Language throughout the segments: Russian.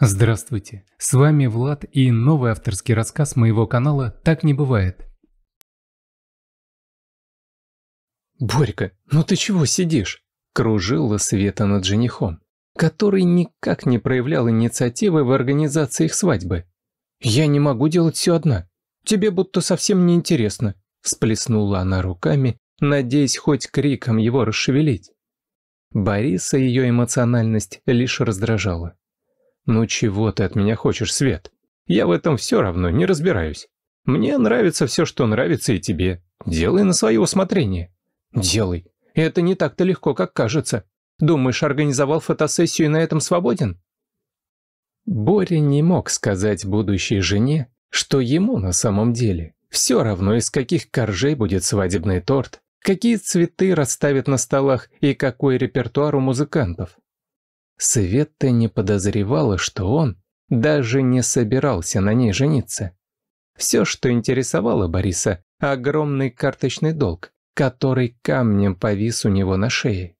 Здравствуйте, с вами Влад и новый авторский рассказ моего канала «Так не бывает». «Борька, ну ты чего сидишь?» – кружила Света над женихом, который никак не проявлял инициативы в организации их свадьбы. «Я не могу делать все одна. Тебе будто совсем не интересно», – всплеснула она руками, надеясь хоть криком его расшевелить. Бориса ее эмоциональность лишь раздражала. «Ну чего ты от меня хочешь, Свет? Я в этом все равно не разбираюсь. Мне нравится все, что нравится и тебе. Делай на свое усмотрение». «Делай. Это не так-то легко, как кажется. Думаешь, организовал фотосессию и на этом свободен?» Боря не мог сказать будущей жене, что ему на самом деле все равно, из каких коржей будет свадебный торт, какие цветы расставят на столах и какой репертуар у музыкантов. Светта не подозревала, что он даже не собирался на ней жениться. Все, что интересовало Бориса, огромный карточный долг, который камнем повис у него на шее.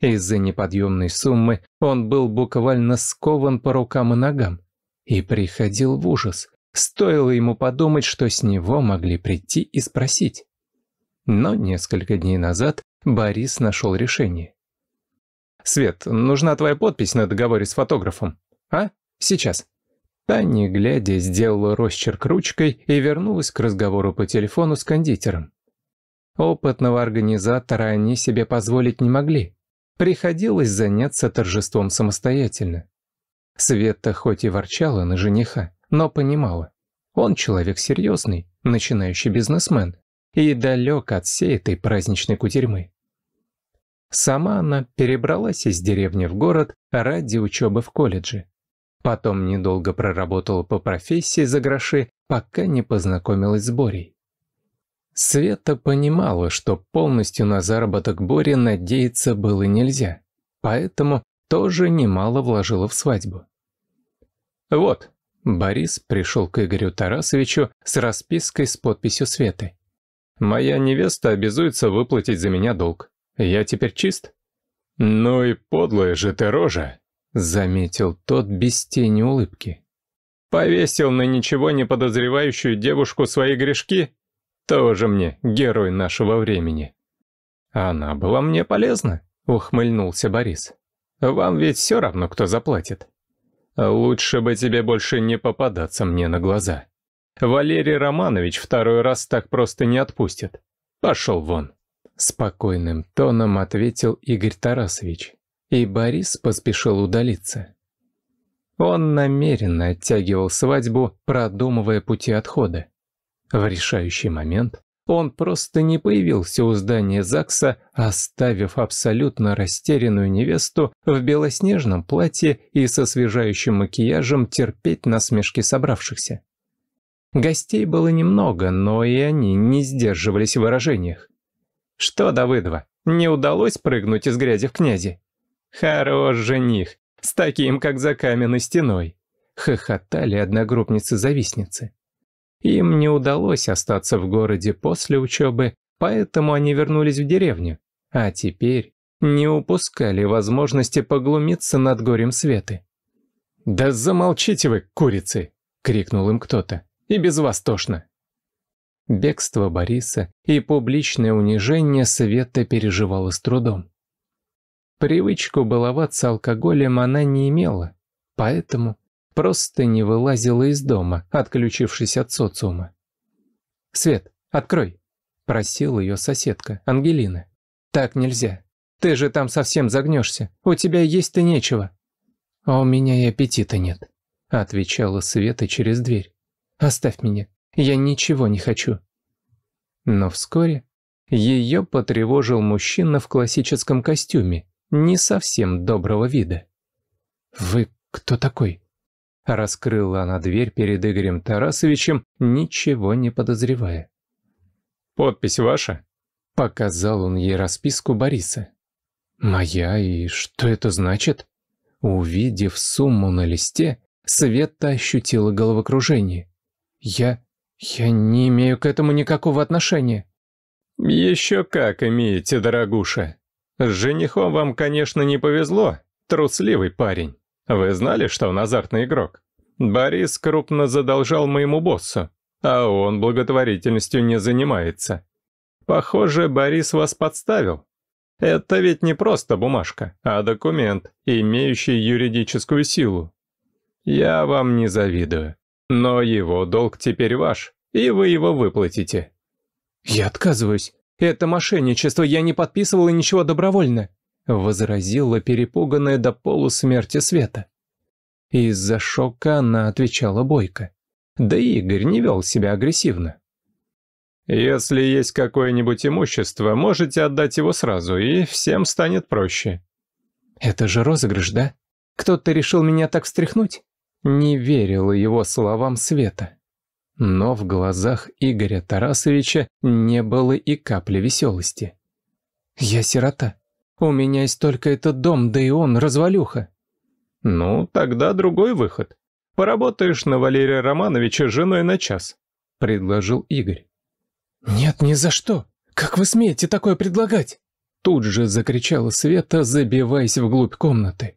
Из-за неподъемной суммы он был буквально скован по рукам и ногам и приходил в ужас. Стоило ему подумать, что с него могли прийти и спросить. Но несколько дней назад Борис нашел решение. «Свет, нужна твоя подпись на договоре с фотографом. А? Сейчас». Таня, глядя, сделала росчерк ручкой и вернулась к разговору по телефону с кондитером. Опытного организатора они себе позволить не могли. Приходилось заняться торжеством самостоятельно. Света хоть и ворчала на жениха, но понимала. Он человек серьезный, начинающий бизнесмен, и далек от всей этой праздничной кутерьмы. Сама она перебралась из деревни в город ради учебы в колледже. Потом недолго проработала по профессии за гроши, пока не познакомилась с Борей. Света понимала, что полностью на заработок Бори надеяться было нельзя, поэтому тоже немало вложила в свадьбу. «Вот», — Борис пришел к Игорю Тарасовичу с распиской с подписью Светы. «Моя невеста обязуется выплатить за меня долг. Я теперь чист?» «Ну и подлая же ты рожа!» — заметил тот без тени улыбки. «Повесил на ничего не подозревающую девушку свои грешки? Тоже мне, герой нашего времени!» «Она была мне полезна», — ухмыльнулся Борис. «Вам ведь все равно, кто заплатит. Лучше бы тебе больше не попадаться мне на глаза. Валерий Романович второй раз так просто не отпустит. Пошел вон». Спокойным тоном ответил Игорь Тарасович, и Борис поспешил удалиться. Он намеренно оттягивал свадьбу, продумывая пути отхода. В решающий момент он просто не появился у здания ЗАГСа, оставив абсолютно растерянную невесту в белоснежном платье и со свежающим макияжем терпеть насмешки собравшихся. Гостей было немного, но и они не сдерживались в выражениях. Что, Давыдова, не удалось прыгнуть из грязи в князи? Хорош жених, с таким, как за каменной стеной. Хохотали одногруппницы-завистницы. Им не удалось остаться в городе после учебы, поэтому они вернулись в деревню. А теперь не упускали возможности поглумиться над горем Светы. «Да замолчите вы, курицы!» — крикнул им кто-то. «И без вас тошно!» бегство Бориса и публичное унижение Света переживала с трудом. Привычку баловаться алкоголем она не имела, поэтому просто не вылазила из дома, отключившись от социума. «Свет, открой!» – просила ее соседка, Ангелина. «Так нельзя. Ты же там совсем загнешься. У тебя есть-то нечего». «А у меня и аппетита нет», – отвечала Света через дверь. «Оставь меня. Я ничего не хочу». Но вскоре ее потревожил мужчина в классическом костюме, не совсем доброго вида. «Вы кто такой?» Раскрыла она дверь перед Игорем Тарасовичем, ничего не подозревая. «Подпись ваша?» Показал он ей расписку Бориса. «Моя, и что это значит?» Увидев сумму на листе, Света ощутила головокружение. «Я... «Я не имею к этому никакого отношения». «Еще как имеете, дорогуша. С женихом вам, конечно, не повезло. Трусливый парень. Вы знали, что он азартный игрок? Борис крупно задолжал моему боссу, а он благотворительностью не занимается. Похоже, Борис вас подставил. Это ведь не просто бумажка, а документ, имеющий юридическую силу. Я вам не завидую. Но его долг теперь ваш, и вы его выплатите». «Я отказываюсь. Это мошенничество, я не подписывала ничего добровольно», возразила перепуганная до полусмерти Света. Из-за шока она отвечала бойко. Да и Игорь не вел себя агрессивно. «Если есть какое-нибудь имущество, можете отдать его сразу, и всем станет проще». «Это же розыгрыш, да? Кто-то решил меня так встряхнуть?» не верила его словам Света. Но в глазах Игоря Тарасовича не было и капли веселости. «Я сирота. У меня есть только этот дом, да и он развалюха». «Ну, тогда другой выход. Поработаешь на Валерия Романовича женой на час», — предложил Игорь. «Нет, ни за что. Как вы смеете такое предлагать?» Тут же закричала Света, забиваясь вглубь комнаты.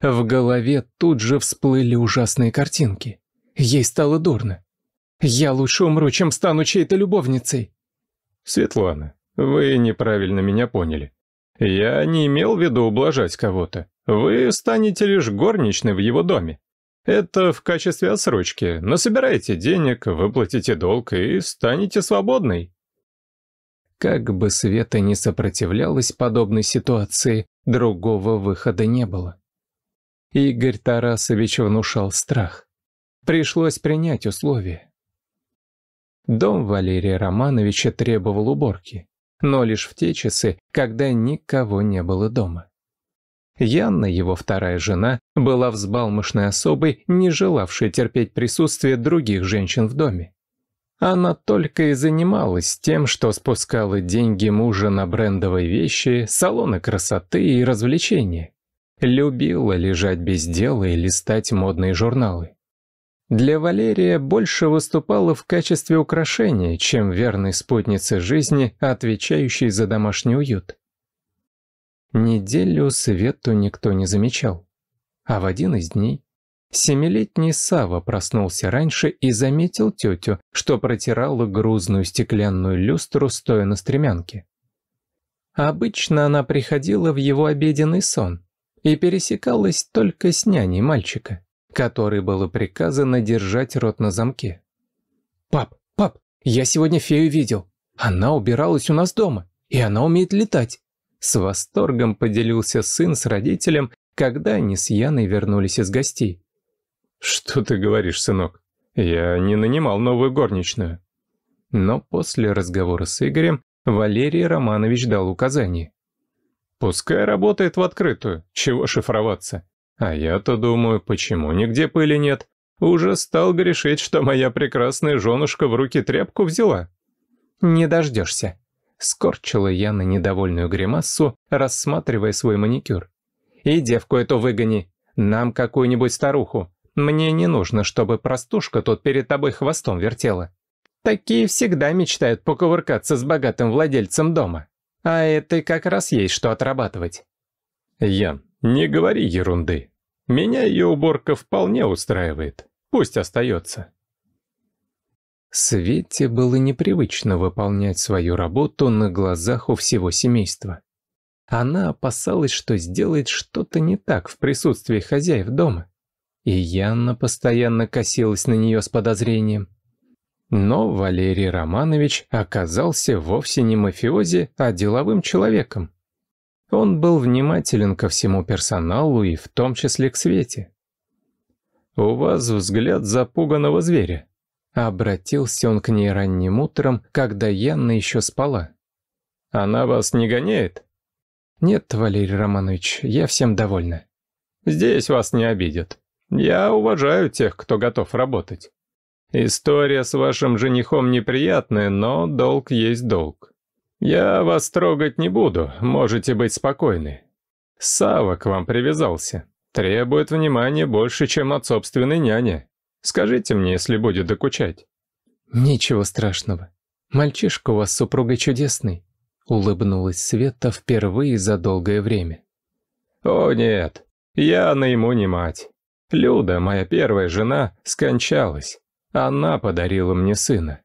В голове тут же всплыли ужасные картинки. Ей стало дурно. «Я лучше умру, чем стану чьей-то любовницей!» «Светлана, вы неправильно меня поняли. Я не имел в виду ублажать кого-то. Вы станете лишь горничной в его доме. Это в качестве отсрочки. Насобираете денег, выплатите долг и станете свободной». Как бы Света не сопротивлялась подобной ситуации, другого выхода не было. Игорь Тарасович внушал страх. Пришлось принять условия. Дом Валерия Романовича требовал уборки, но лишь в те часы, когда никого не было дома. Янна, его вторая жена, была взбалмошной особой, не желавшей терпеть присутствие других женщин в доме. Она только и занималась тем, что спускала деньги мужа на брендовые вещи, салоны красоты и развлечения любила лежать без дела и листать модные журналы. Для Валерия больше выступала в качестве украшения, чем верной спутницы жизни, отвечающей за домашний уют. Неделю Свету никто не замечал. А в один из дней семилетний Сава проснулся раньше и заметил тетю, что протирала грузную стеклянную люстру, стоя на стремянке. Обычно она приходила в его обеденный сон, и пересекалась только с няней мальчика, которой было приказано держать рот на замке. «Пап, пап, я сегодня фею видел. Она убиралась у нас дома, и она умеет летать». С восторгом поделился сын с родителем, когда они с Яной вернулись из гостей. «Что ты говоришь, сынок? Я не нанимал новую горничную». Но после разговора с Игорем Валерий Романович дал указание. Пускай работает в открытую, чего шифроваться. А я-то думаю, почему нигде пыли нет? Уже стал грешить, что моя прекрасная женушка в руки тряпку взяла. Не дождешься. Скорчила я на недовольную гримассу, рассматривая свой маникюр. И девку эту выгони, нам какую-нибудь старуху. Мне не нужно, чтобы простушка тут перед тобой хвостом вертела. Такие всегда мечтают покувыркаться с богатым владельцем дома. А это как раз есть что отрабатывать. Ян, не говори ерунды. Меня ее уборка вполне устраивает. Пусть остается. Свете было непривычно выполнять свою работу на глазах у всего семейства. Она опасалась, что сделает что-то не так в присутствии хозяев дома. И Янна постоянно косилась на нее с подозрением. Но Валерий Романович оказался вовсе не мафиози, а деловым человеком. Он был внимателен ко всему персоналу и в том числе к Свете. «У вас взгляд запуганного зверя», — обратился он к ней ранним утром, когда Яна еще спала. «Она вас не гоняет?» «Нет, Валерий Романович, я всем довольна». «Здесь вас не обидят. Я уважаю тех, кто готов работать». История с вашим женихом неприятная, но долг есть долг. Я вас трогать не буду, можете быть спокойны. Сава к вам привязался. Требует внимания больше, чем от собственной няни. Скажите мне, если будет докучать». «Ничего страшного. Мальчишка у вас супруга чудесный», — улыбнулась Света впервые за долгое время. «О нет, я на ему не мать. Люда, моя первая жена, скончалась. Она подарила мне сына.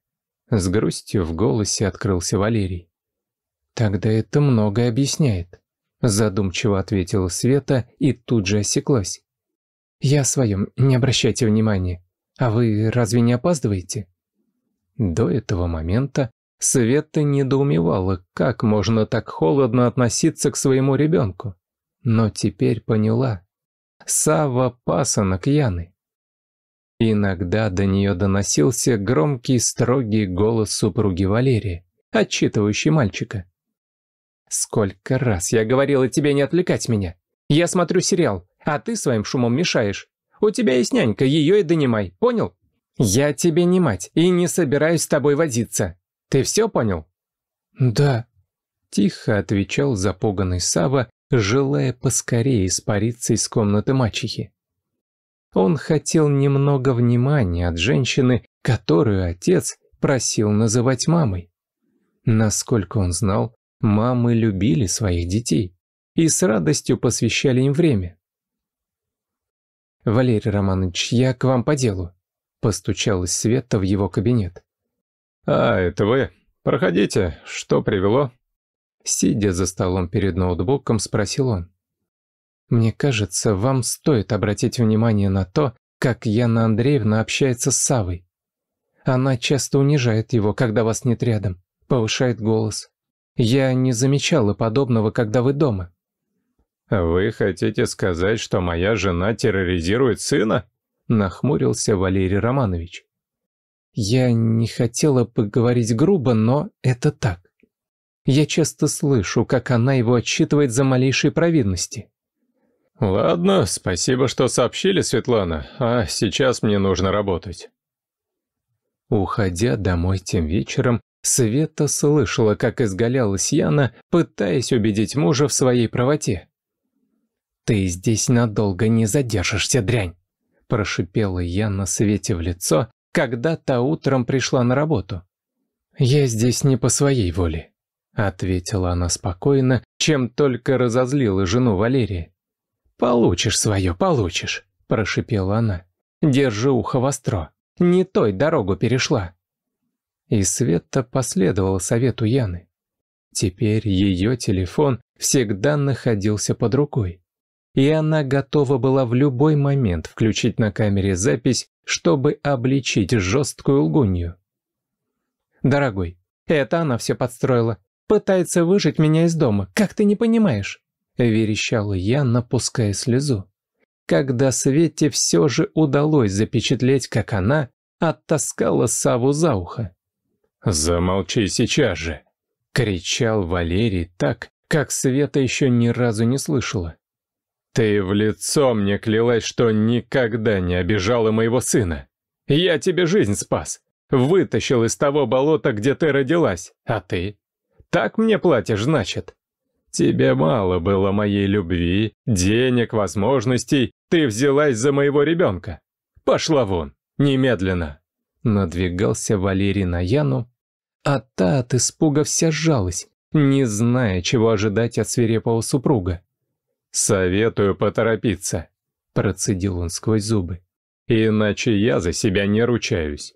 С грустью в голосе открылся Валерий. «Тогда это многое объясняет», — задумчиво ответила Света и тут же осеклась. «Я о своем, не обращайте внимания. А вы разве не опаздываете?» До этого момента Света недоумевала, как можно так холодно относиться к своему ребенку. Но теперь поняла. Сава пасынок Яны иногда до нее доносился громкий, строгий голос супруги Валерии, отчитывающий мальчика. «Сколько раз я говорила тебе не отвлекать меня! Я смотрю сериал, а ты своим шумом мешаешь. У тебя есть нянька, ее и донимай, понял? Я тебе не мать и не собираюсь с тобой возиться. Ты все понял?» «Да», — тихо отвечал запуганный Сава, желая поскорее испариться из комнаты мачехи. Он хотел немного внимания от женщины, которую отец просил называть мамой. Насколько он знал, мамы любили своих детей и с радостью посвящали им время. «Валерий Романович, я к вам по делу», — постучалась Света в его кабинет. «А, это вы. Проходите. Что привело?» Сидя за столом перед ноутбуком, спросил он. Мне кажется, вам стоит обратить внимание на то, как Яна Андреевна общается с Савой. Она часто унижает его, когда вас нет рядом, повышает голос. Я не замечала подобного, когда вы дома. «Вы хотите сказать, что моя жена терроризирует сына?» – нахмурился Валерий Романович. «Я не хотела поговорить грубо, но это так. Я часто слышу, как она его отчитывает за малейшие провинности. «Ладно, спасибо, что сообщили, Светлана, а сейчас мне нужно работать». Уходя домой тем вечером, Света слышала, как изгалялась Яна, пытаясь убедить мужа в своей правоте. «Ты здесь надолго не задержишься, дрянь!» – прошипела Яна Свете в лицо, когда та утром пришла на работу. «Я здесь не по своей воле», – ответила она спокойно, чем только разозлила жену Валерия. «Получишь свое, получишь», – прошипела она. «Держи ухо востро. Не той дорогу перешла». И Света последовала совету Яны. Теперь ее телефон всегда находился под рукой. И она готова была в любой момент включить на камере запись, чтобы обличить жесткую лгунью. «Дорогой, это она все подстроила. Пытается выжить меня из дома, как ты не понимаешь?» верещала я, напуская слезу. Когда Свете все же удалось запечатлеть, как она оттаскала Саву за ухо. «Замолчи сейчас же!» — кричал Валерий так, как Света еще ни разу не слышала. «Ты в лицо мне клялась, что никогда не обижала моего сына. Я тебе жизнь спас, вытащил из того болота, где ты родилась, а ты? Так мне платишь, значит?» Тебе мало было моей любви, денег, возможностей. Ты взялась за моего ребенка. Пошла вон, немедленно. Надвигался Валерий на Яну, а та от испуга вся сжалась, не зная, чего ожидать от свирепого супруга. «Советую поторопиться», — процедил он сквозь зубы. «Иначе я за себя не ручаюсь».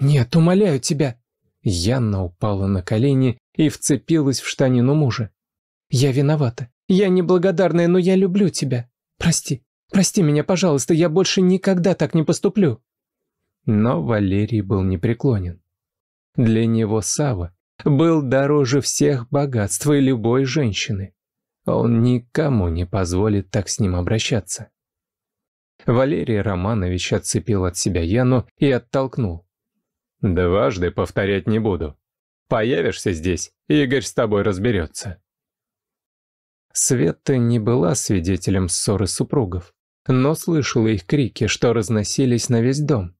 «Нет, умоляю тебя!» Яна упала на колени и вцепилась в штанину мужа. Я виновата. Я неблагодарная, но я люблю тебя. Прости. Прости меня, пожалуйста, я больше никогда так не поступлю. Но Валерий был непреклонен. Для него Сава был дороже всех богатств и любой женщины. Он никому не позволит так с ним обращаться. Валерий Романович отцепил от себя Яну и оттолкнул. «Дважды повторять не буду. Появишься здесь, Игорь с тобой разберется». Света не была свидетелем ссоры супругов, но слышала их крики, что разносились на весь дом.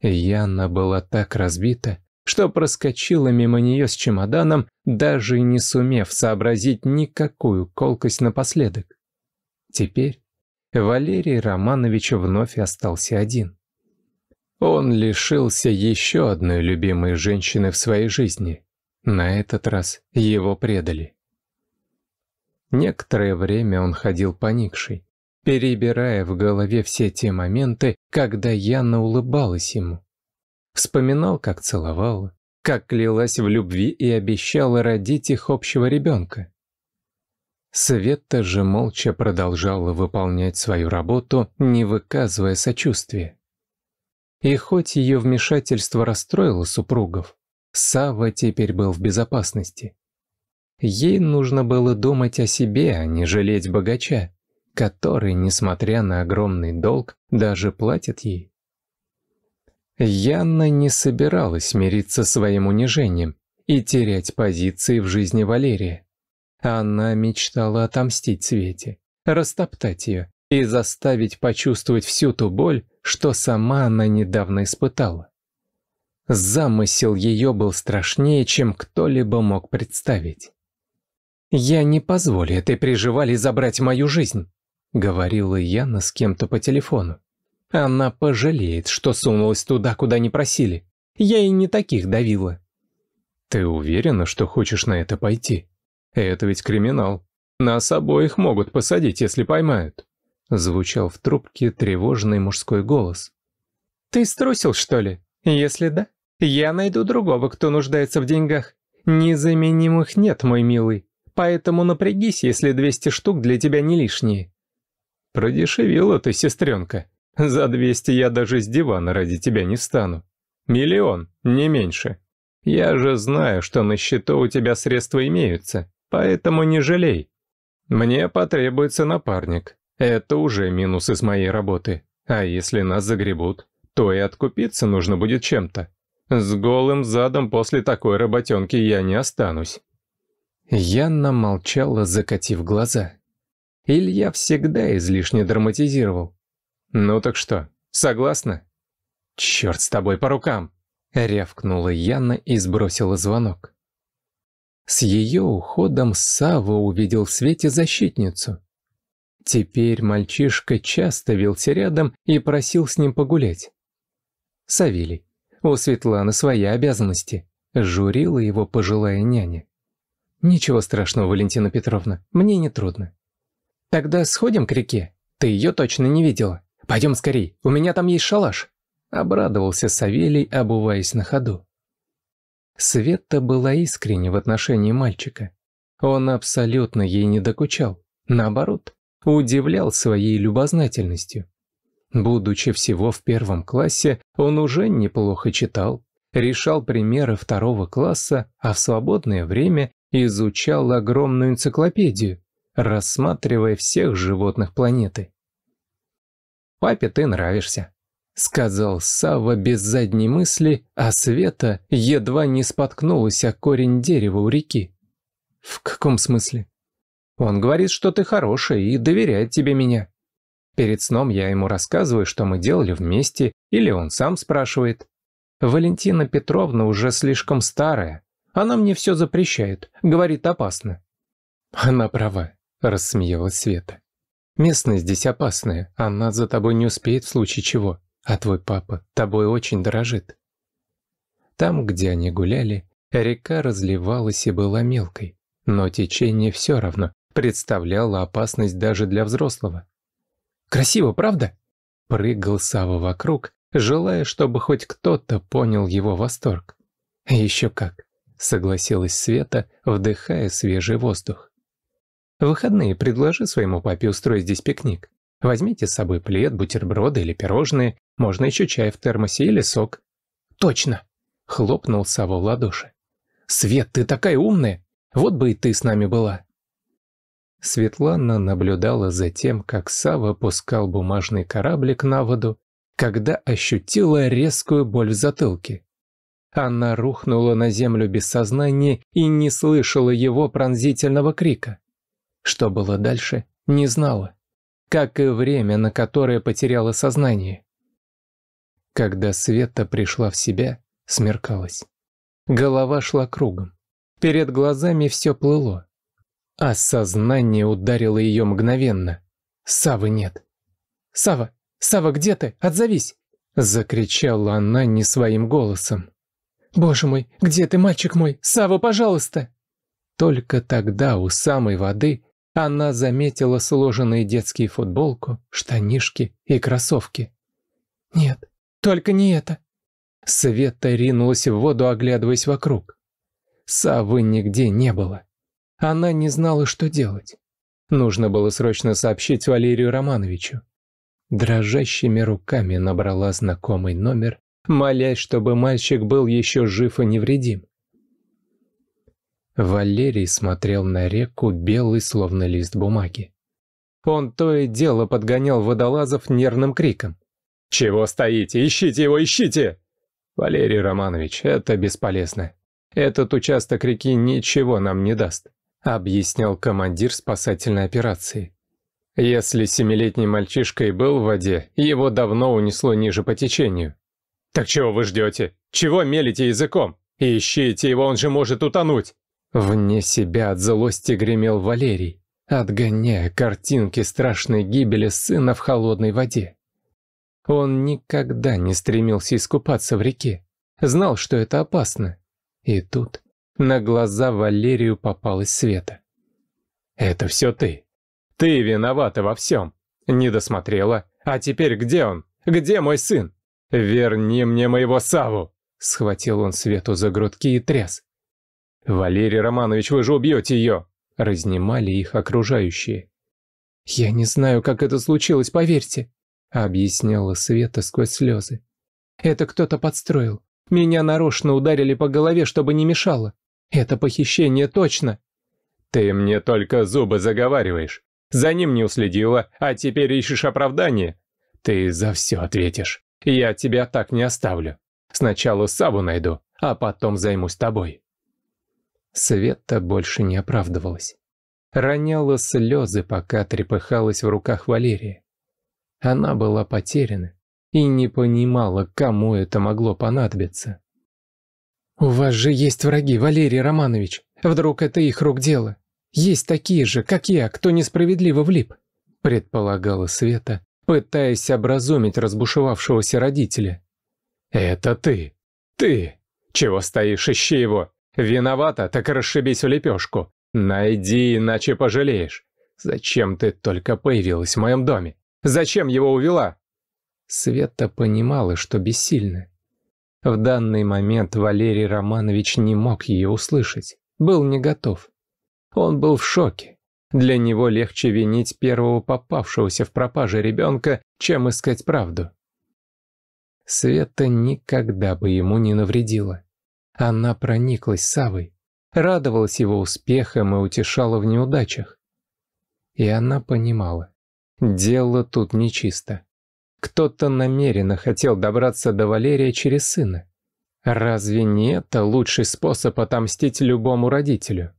Яна была так разбита, что проскочила мимо нее с чемоданом, даже не сумев сообразить никакую колкость напоследок. Теперь Валерий Романович вновь остался один. Он лишился еще одной любимой женщины в своей жизни. На этот раз его предали. Некоторое время он ходил поникший, перебирая в голове все те моменты, когда Яна улыбалась ему. Вспоминал, как целовала, как клялась в любви и обещала родить их общего ребенка. Света же молча продолжала выполнять свою работу, не выказывая сочувствия. И хоть ее вмешательство расстроило супругов, Сава теперь был в безопасности. Ей нужно было думать о себе, а не жалеть богача, который, несмотря на огромный долг, даже платит ей. Янна не собиралась мириться своим унижением и терять позиции в жизни Валерия. Она мечтала отомстить Свете, растоптать ее и заставить почувствовать всю ту боль, что сама она недавно испытала. Замысел ее был страшнее, чем кто-либо мог представить. «Я не позволю этой приживали забрать мою жизнь», — говорила Яна с кем-то по телефону. «Она пожалеет, что сунулась туда, куда не просили. Я и не таких давила». «Ты уверена, что хочешь на это пойти? Это ведь криминал. Нас обоих могут посадить, если поймают», — звучал в трубке тревожный мужской голос. «Ты струсил, что ли? Если да, я найду другого, кто нуждается в деньгах. Незаменимых нет, мой милый». Поэтому напрягись, если 200 штук для тебя не лишние. Продешевила ты, сестренка. За 200 я даже с дивана ради тебя не встану. Миллион, не меньше. Я же знаю, что на счету у тебя средства имеются, поэтому не жалей. Мне потребуется напарник. Это уже минус из моей работы. А если нас загребут, то и откупиться нужно будет чем-то. С голым задом после такой работенки я не останусь. Янна молчала, закатив глаза. Илья всегда излишне драматизировал. «Ну так что, согласна?» «Черт с тобой, по рукам!» — рявкнула Яна и сбросила звонок. С ее уходом Сава увидел в свете защитницу. Теперь мальчишка часто вился рядом и просил с ним погулять. «Савелий, у Светланы свои обязанности», — журила его пожилая няня. «Ничего страшного, Валентина Петровна, мне не трудно». «Тогда сходим к реке? Ты ее точно не видела. Пойдем скорей, у меня там есть шалаш». Обрадовался Савелий, обуваясь на ходу. Света была искренне в отношении мальчика. Он абсолютно ей не докучал. Наоборот, удивлял своей любознательностью. Будучи всего в первом классе, он уже неплохо читал, решал примеры второго класса, а в свободное время изучал огромную энциклопедию, рассматривая всех животных планеты. «Папе ты нравишься», — сказал Сава без задней мысли, а Света едва не споткнулась о корень дерева у реки. «В каком смысле?» «Он говорит, что ты хорошая и доверяет тебе меня. Перед сном я ему рассказываю, что мы делали вместе, или он сам спрашивает. Валентина Петровна уже слишком старая, она мне все запрещает, говорит опасно». «Она права», — рассмеялась Света. «Местность здесь опасная, она за тобой не успеет в случае чего, а твой папа тобой очень дорожит». Там, где они гуляли, река разливалась и была мелкой, но течение все равно представляло опасность даже для взрослого. «Красиво, правда?» — прыгал Сава вокруг, желая, чтобы хоть кто-то понял его восторг. «Еще как!» согласилась Света, вдыхая свежий воздух. В выходные предложи своему папе устроить здесь пикник. Возьмите с собой плед, бутерброды или пирожные, можно еще чай в термосе или сок. Точно! Хлопнул Сава в ладоши. Свет, ты такая умная! Вот бы и ты с нами была! Светлана наблюдала за тем, как Сава пускал бумажный кораблик на воду, когда ощутила резкую боль в затылке. Она рухнула на землю без сознания и не слышала его пронзительного крика. Что было дальше, не знала, как и время, на которое потеряла сознание. Когда Света пришла в себя, смеркалась, Голова шла кругом. Перед глазами все плыло. А сознание ударило ее мгновенно. Савы нет. Сава, Сава, где ты? Отзовись!» Закричала она не своим голосом. «Боже мой, где ты, мальчик мой? Сава, пожалуйста!» Только тогда у самой воды она заметила сложенные детские футболку, штанишки и кроссовки. «Нет, только не это!» Света ринулась в воду, оглядываясь вокруг. Савы нигде не было. Она не знала, что делать. Нужно было срочно сообщить Валерию Романовичу. Дрожащими руками набрала знакомый номер молясь, чтобы мальчик был еще жив и невредим. Валерий смотрел на реку белый, словно лист бумаги. Он то и дело подгонял водолазов нервным криком. «Чего стоите? Ищите его, ищите!» «Валерий Романович, это бесполезно. Этот участок реки ничего нам не даст», — объяснял командир спасательной операции. «Если семилетний мальчишка и был в воде, его давно унесло ниже по течению. «Так чего вы ждете? Чего мелите языком? Ищите его, он же может утонуть!» Вне себя от злости гремел Валерий, отгоняя картинки страшной гибели сына в холодной воде. Он никогда не стремился искупаться в реке, знал, что это опасно. И тут на глаза Валерию попалась Света. «Это все ты. Ты виновата во всем. Не досмотрела. А теперь где он? Где мой сын?» «Верни мне моего Саву!» Схватил он Свету за грудки и тряс. «Валерий Романович, вы же убьете ее!» Разнимали их окружающие. «Я не знаю, как это случилось, поверьте», — объясняла Света сквозь слезы. «Это кто-то подстроил. Меня нарочно ударили по голове, чтобы не мешало. Это похищение точно». «Ты мне только зубы заговариваешь. За ним не уследила, а теперь ищешь оправдание. Ты за все ответишь. Я тебя так не оставлю. Сначала Саву найду, а потом займусь тобой». Света больше не оправдывалась. Роняла слезы, пока трепыхалась в руках Валерия. Она была потеряна и не понимала, кому это могло понадобиться. «У вас же есть враги, Валерий Романович. Вдруг это их рук дело? Есть такие же, как я, кто несправедливо влип», — предполагала Света, пытаясь образумить разбушевавшегося родителя. «Это ты! Ты! Чего стоишь, ищи его! Виновата, так расшибись в лепешку! Найди, иначе пожалеешь! Зачем ты только появилась в моем доме? Зачем его увела?» Света понимала, что бессильна. В данный момент Валерий Романович не мог ее услышать, был не готов. Он был в шоке, для него легче винить первого попавшегося в пропаже ребенка, чем искать правду. Света никогда бы ему не навредила. Она прониклась Савой, радовалась его успехам и утешала в неудачах. И она понимала, дело тут нечисто. Кто-то намеренно хотел добраться до Валерия через сына. Разве не это лучший способ отомстить любому родителю?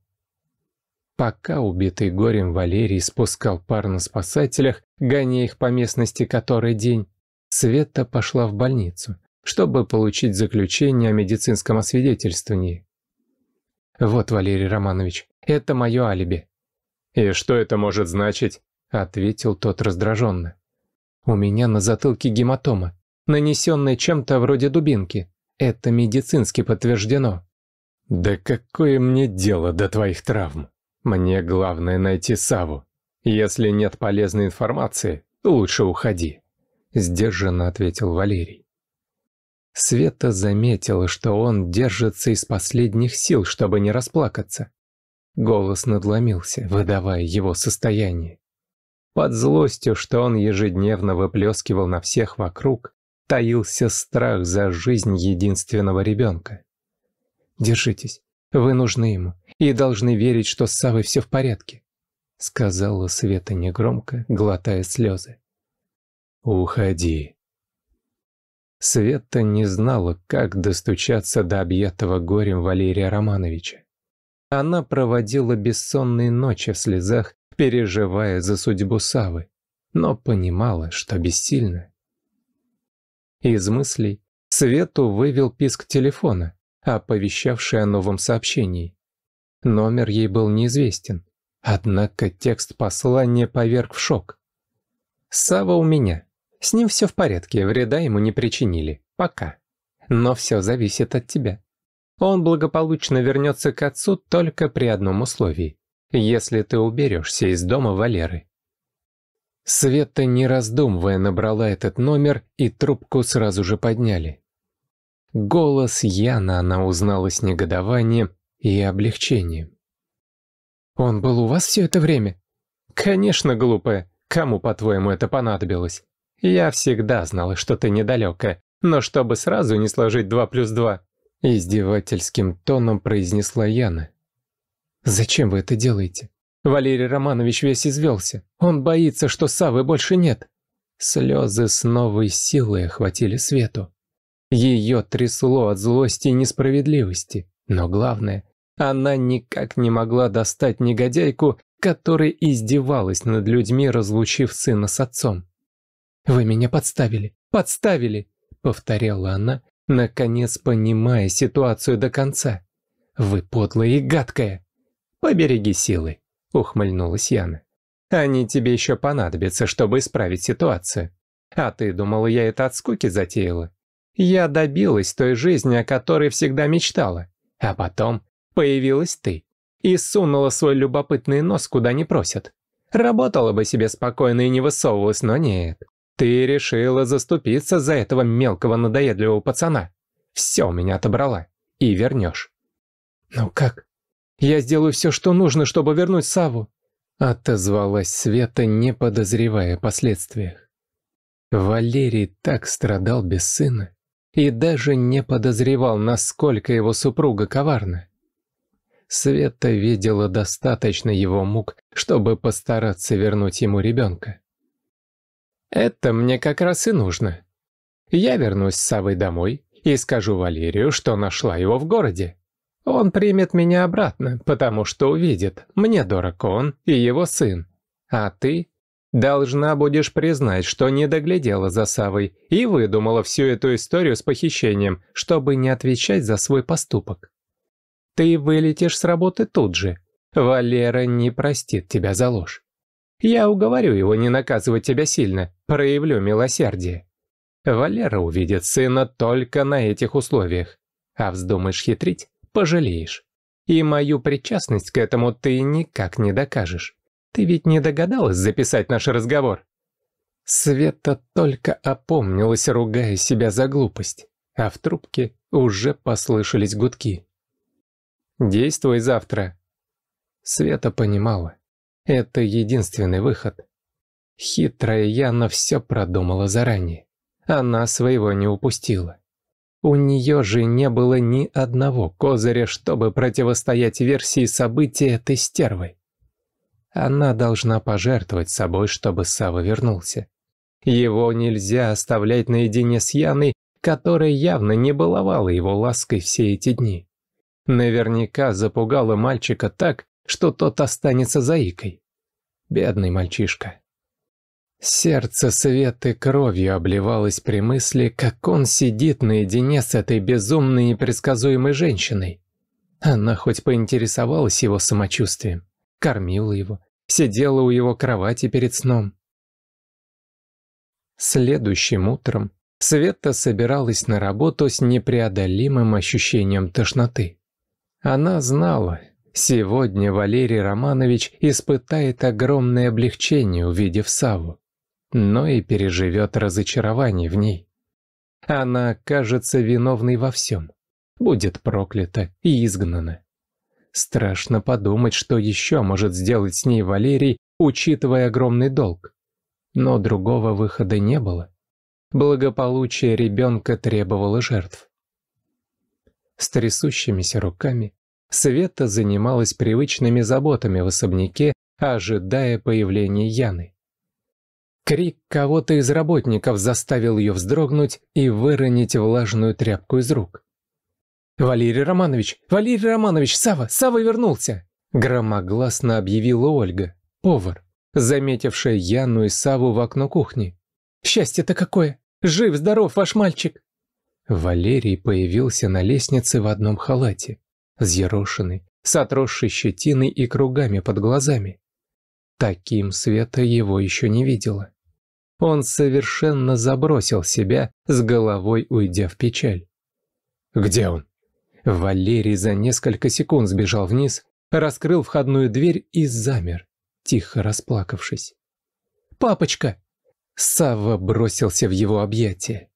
Пока убитый горем Валерий спускал пар на спасателях, гоняя их по местности который день, Света пошла в больницу, чтобы получить заключение о медицинском освидетельствовании. «Вот, Валерий Романович, это мое алиби». «И что это может значить?» — ответил тот раздраженно. «У меня на затылке гематома, нанесенная чем-то вроде дубинки. Это медицински подтверждено». «Да какое мне дело до твоих травм?» Мне главное найти Саву. Если нет полезной информации, лучше уходи», — сдержанно ответил Валерий. Света заметила, что он держится из последних сил, чтобы не расплакаться. Голос надломился, выдавая его состояние. Под злостью, что он ежедневно выплескивал на всех вокруг, таился страх за жизнь единственного ребенка. «Держитесь, вы нужны ему и должны верить, что с Савой все в порядке», — сказала Света негромко, глотая слезы. «Уходи». Света не знала, как достучаться до объятого горем Валерия Романовича. Она проводила бессонные ночи в слезах, переживая за судьбу Савы, но понимала, что бессильна. Из мыслей Свету вывел писк телефона, оповещавший о новом сообщении. Номер ей был неизвестен, однако текст послания поверг в шок. «Сава у меня. С ним все в порядке, вреда ему не причинили. Пока. Но все зависит от тебя. Он благополучно вернется к отцу только при одном условии. Если ты уберешься из дома Валеры». Света, не раздумывая, набрала этот номер, и трубку сразу же подняли. Голос Яна она узнала с негодованием и облегчением. «Он был у вас все это время?» «Конечно, глупая. Кому, по-твоему, это понадобилось? Я всегда знала, что ты недалекая, но чтобы сразу не сложить два плюс два». Издевательским тоном произнесла Яна. «Зачем вы это делаете?» Валерий Романович весь извелся. Он боится, что Савы больше нет. Слезы с новой силой охватили Свету. Ее трясло от злости и несправедливости. Но главное, она никак не могла достать негодяйку, которая издевалась над людьми, разлучив сына с отцом. «Вы меня подставили! Подставили!» — повторяла она, наконец понимая ситуацию до конца. «Вы подлая и гадкая!» «Побереги силы!» — ухмыльнулась Яна. «Они тебе еще понадобятся, чтобы исправить ситуацию. А ты думала, я это от скуки затеяла? Я добилась той жизни, о которой всегда мечтала. А потом появилась ты. И сунула свой любопытный нос куда не просят. Работала бы себе спокойно и не высовывалась, но нет. Ты решила заступиться за этого мелкого надоедливого пацана. Все у меня отобрала. И вернешь. Ну как? Я сделаю все, что нужно, чтобы вернуть Саву. Отозвалась Света, не подозревая о последствиях. Валерий так страдал без сына и даже не подозревал, насколько его супруга коварна. Света видела достаточно его мук, чтобы постараться вернуть ему ребенка. «Это мне как раз и нужно. Я вернусь с Савой домой и скажу Валерию, что нашла его в городе. Он примет меня обратно, потому что увидит, мне дорог он и его сын, а ты Должна будешь признать, что не доглядела за Савой и выдумала всю эту историю с похищением, чтобы не отвечать за свой поступок. Ты вылетишь с работы тут же. Валера не простит тебя за ложь. Я уговорю его не наказывать тебя сильно, проявлю милосердие. Валера увидит сына только на этих условиях. А вздумаешь хитрить – пожалеешь. И мою причастность к этому ты никак не докажешь. Ты ведь не догадалась записать наш разговор?» Света только опомнилась, ругая себя за глупость, а в трубке уже послышались гудки. «Действуй завтра». Света понимала. Это единственный выход. Хитрая Яна все продумала заранее. Она своего не упустила. У нее же не было ни одного козыря, чтобы противостоять версии событий этой стервой. Она должна пожертвовать собой, чтобы Сава вернулся. Его нельзя оставлять наедине с Яной, которая явно не баловала его лаской все эти дни. Наверняка запугала мальчика так, что тот останется заикой. Бедный мальчишка. Сердце Светы кровью обливалось при мысли, как он сидит наедине с этой безумной и предсказуемой женщиной. Она хоть поинтересовалась его самочувствием кормила его, сидела у его кровати перед сном. Следующим утром Света собиралась на работу с непреодолимым ощущением тошноты. Она знала, сегодня Валерий Романович испытает огромное облегчение, увидев Саву, но и переживет разочарование в ней. Она окажется виновной во всем, будет проклята и изгнана. Страшно подумать, что еще может сделать с ней Валерий, учитывая огромный долг. Но другого выхода не было. Благополучие ребенка требовало жертв. С трясущимися руками Света занималась привычными заботами в особняке, ожидая появления Яны. Крик кого-то из работников заставил ее вздрогнуть и выронить влажную тряпку из рук. «Валерий Романович! Валерий Романович! Сава! Сава вернулся!» Громогласно объявила Ольга, повар, заметившая Яну и Саву в окно кухни. «Счастье-то какое! Жив-здоров ваш мальчик!» Валерий появился на лестнице в одном халате, взъерошенный, с отросшей щетиной и кругами под глазами. Таким Света его еще не видела. Он совершенно забросил себя, с головой уйдя в печаль. «Где он?» Валерий за несколько секунд сбежал вниз, раскрыл входную дверь и замер, тихо расплакавшись. «Папочка!» Савва бросился в его объятия.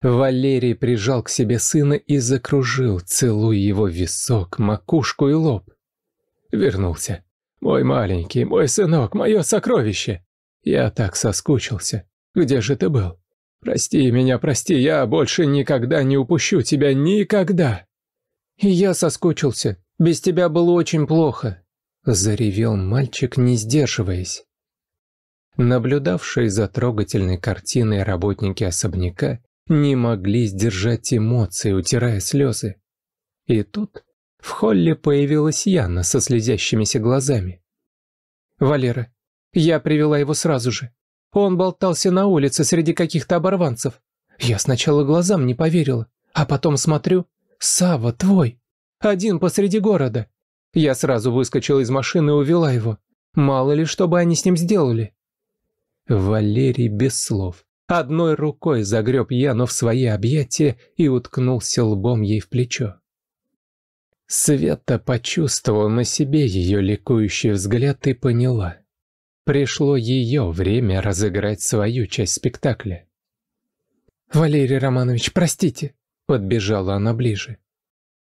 Валерий прижал к себе сына и закружил, целуя его висок, макушку и лоб. Вернулся. «Мой маленький, мой сынок, мое сокровище! Я так соскучился. Где же ты был? Прости меня, прости, я больше никогда не упущу тебя, никогда!» И я соскучился. Без тебя было очень плохо», – заревел мальчик, не сдерживаясь. Наблюдавшие за трогательной картиной работники особняка не могли сдержать эмоции, утирая слезы. И тут в холле появилась Яна со слезящимися глазами. «Валера, я привела его сразу же. Он болтался на улице среди каких-то оборванцев. Я сначала глазам не поверила, а потом смотрю, Сава твой! Один посреди города!» Я сразу выскочил из машины и увела его. Мало ли, что бы они с ним сделали. Валерий без слов. Одной рукой загреб Яну в свои объятия и уткнулся лбом ей в плечо. Света почувствовала на себе ее ликующий взгляд и поняла. Пришло ее время разыграть свою часть спектакля. «Валерий Романович, простите!» Подбежала она ближе.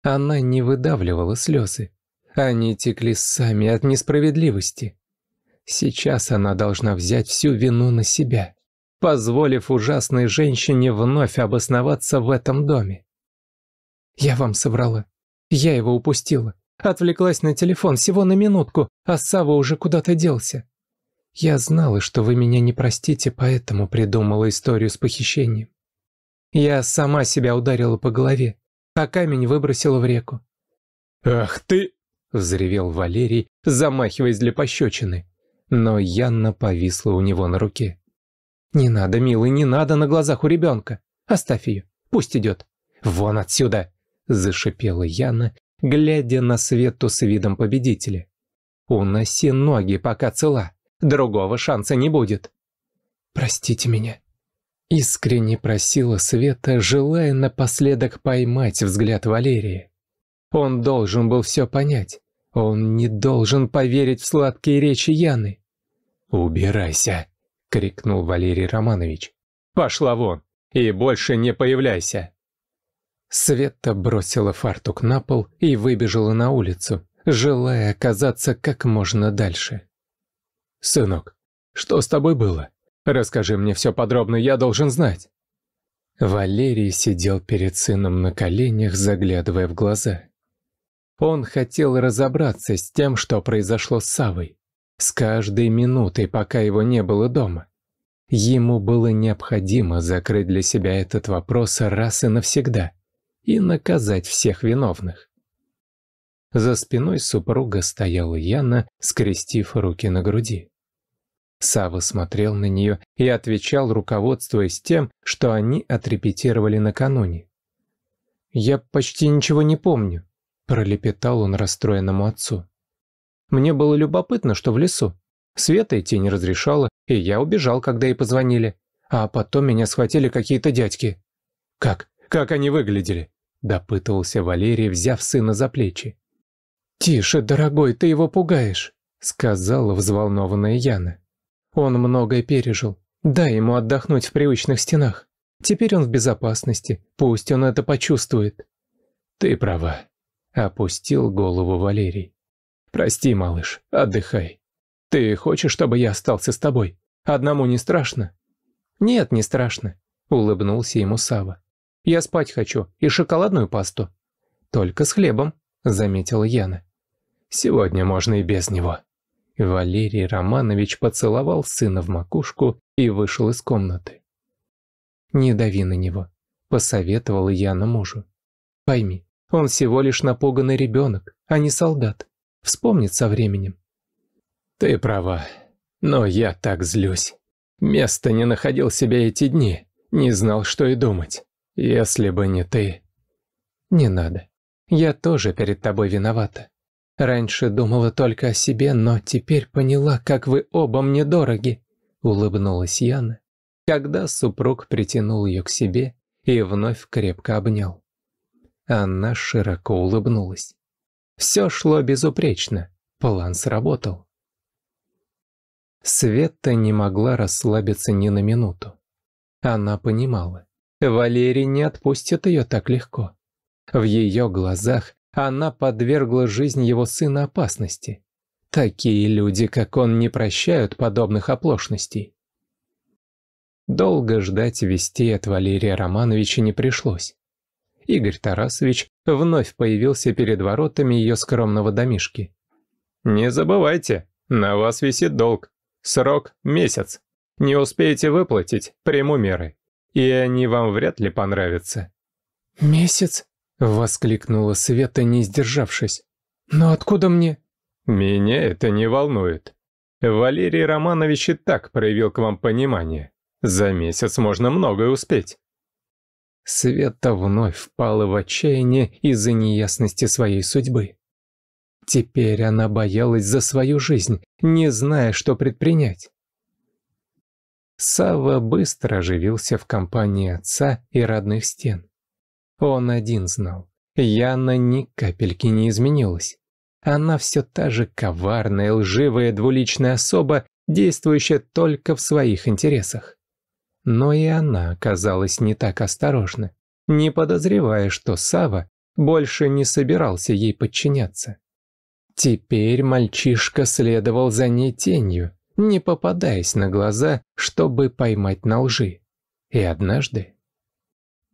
Она не выдавливала слезы. Они текли сами от несправедливости. Сейчас она должна взять всю вину на себя, позволив ужасной женщине вновь обосноваться в этом доме. «Я вам собрала. Я его упустила. Отвлеклась на телефон всего на минутку, а Сава уже куда-то делся. Я знала, что вы меня не простите, поэтому придумала историю с похищением. Я сама себя ударила по голове, а камень выбросила в реку. «Ах ты!» — взревел Валерий, замахиваясь для пощечины. Но Янна повисла у него на руке. «Не надо, милый, не надо на глазах у ребенка. Оставь ее, пусть идет. Вон отсюда!» — зашипела Яна, глядя на Свету с видом победителя. «Уноси ноги, пока цела. Другого шанса не будет». «Простите меня», Искренне просила Света, желая напоследок поймать взгляд Валерии. Он должен был все понять. Он не должен поверить в сладкие речи Яны. «Убирайся!» — крикнул Валерий Романович. «Пошла вон! И больше не появляйся!» Света бросила фартук на пол и выбежала на улицу, желая оказаться как можно дальше. «Сынок, что с тобой было?» Расскажи мне все подробно, я должен знать». Валерий сидел перед сыном на коленях, заглядывая в глаза. Он хотел разобраться с тем, что произошло с Савой. С каждой минутой, пока его не было дома. Ему было необходимо закрыть для себя этот вопрос раз и навсегда и наказать всех виновных. За спиной супруга стояла Яна, скрестив руки на груди. Сава смотрел на нее и отвечал, руководствуясь тем, что они отрепетировали накануне. «Я почти ничего не помню», – пролепетал он расстроенному отцу. «Мне было любопытно, что в лесу. Света идти не разрешала, и я убежал, когда ей позвонили. А потом меня схватили какие-то дядьки». «Как? Как они выглядели?» – допытывался Валерий, взяв сына за плечи. «Тише, дорогой, ты его пугаешь», – сказала взволнованная Яна. Он многое пережил. Дай ему отдохнуть в привычных стенах. Теперь он в безопасности, пусть он это почувствует. Ты права. Опустил голову Валерий. Прости, малыш, отдыхай. Ты хочешь, чтобы я остался с тобой? Одному не страшно? Нет, не страшно, улыбнулся ему Сава. Я спать хочу и шоколадную пасту. Только с хлебом, заметила Яна. Сегодня можно и без него. Валерий Романович поцеловал сына в макушку и вышел из комнаты. «Не дави на него», — посоветовала Яна мужу. «Пойми, он всего лишь напуганный ребенок, а не солдат. Вспомнит со временем». «Ты права, но я так злюсь. Место не находил себе эти дни, не знал, что и думать. Если бы не ты...» «Не надо. Я тоже перед тобой виновата. Раньше думала только о себе, но теперь поняла, как вы оба мне дороги», — улыбнулась Яна, когда супруг притянул ее к себе и вновь крепко обнял. Она широко улыбнулась. Все шло безупречно, план сработал. Света не могла расслабиться ни на минуту. Она понимала, Валерий не отпустит ее так легко. В ее глазах она подвергла жизнь его сына опасности. Такие люди, как он, не прощают подобных оплошностей. Долго ждать вести от Валерия Романовича не пришлось. Игорь Тарасович вновь появился перед воротами ее скромного домишки. «Не забывайте, на вас висит долг. Срок – месяц. Не успеете выплатить – приму меры. И они вам вряд ли понравятся». «Месяц?» Воскликнула Света, не сдержавшись. «Но откуда мне?» «Меня это не волнует. Валерий Романович и так проявил к вам понимание. За месяц можно многое успеть». Света вновь впала в отчаяние из-за неясности своей судьбы. Теперь она боялась за свою жизнь, не зная, что предпринять. Сава быстро оживился в компании отца и родных стен. Он один знал. Яна ни капельки не изменилась. Она все та же коварная, лживая, двуличная особа, действующая только в своих интересах. Но и она оказалась не так осторожна, не подозревая, что Сава больше не собирался ей подчиняться. Теперь мальчишка следовал за ней тенью, не попадаясь на глаза, чтобы поймать на лжи. И однажды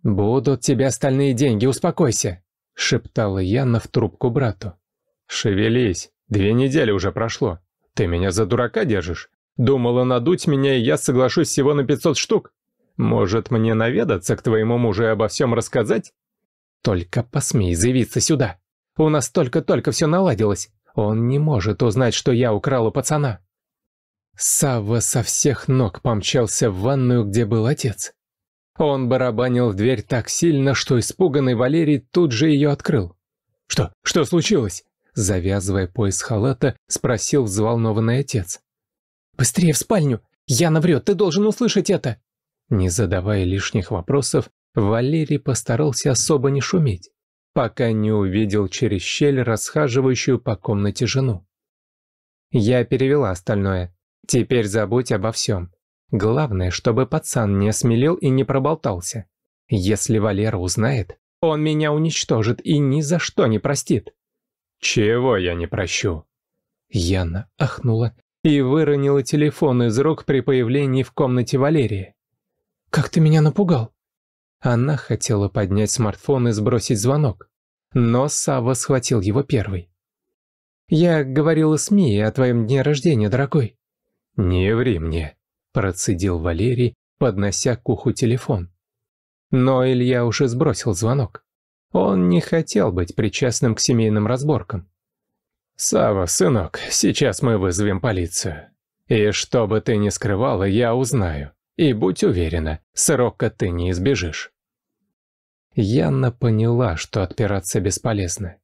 «Будут тебе остальные деньги, успокойся!» — шептала Яна в трубку брату. «Шевелись, две недели уже прошло. Ты меня за дурака держишь? Думала надуть меня, и я соглашусь всего на 500 штук? Может, мне наведаться к твоему мужу и обо всем рассказать?» «Только посмей заявиться сюда. У нас только-только все наладилось. Он не может узнать, что я украла пацана». Савва со всех ног помчался в ванную, где был отец. Он барабанил в дверь так сильно, что испуганный Валерий тут же ее открыл. «Что? Что случилось?» Завязывая пояс халата, спросил взволнованный отец. «Быстрее в спальню! Я наврет, ты должен услышать это!» Не задавая лишних вопросов, Валерий постарался особо не шуметь, пока не увидел через щель расхаживающую по комнате жену. «Я перевела остальное. Теперь забудь обо всем. Главное, чтобы пацан не осмелел и не проболтался. Если Валера узнает, он меня уничтожит и ни за что не простит. Чего я не прощу? Яна ахнула и выронила телефон из рук при появлении в комнате Валерии. «Как ты меня напугал!» Она хотела поднять смартфон и сбросить звонок, но Сава схватил его первый. «Я говорила с Мией о твоем дне рождения, дорогой». «Не ври мне», Процедил Валерий, поднося к уху телефон. Но Илья уже сбросил звонок. Он не хотел быть причастным к семейным разборкам. «Сава, сынок, сейчас мы вызовем полицию. И что бы ты ни скрывала, я узнаю. И будь уверена, срока ты не избежишь». Яна поняла, что отпираться бесполезно.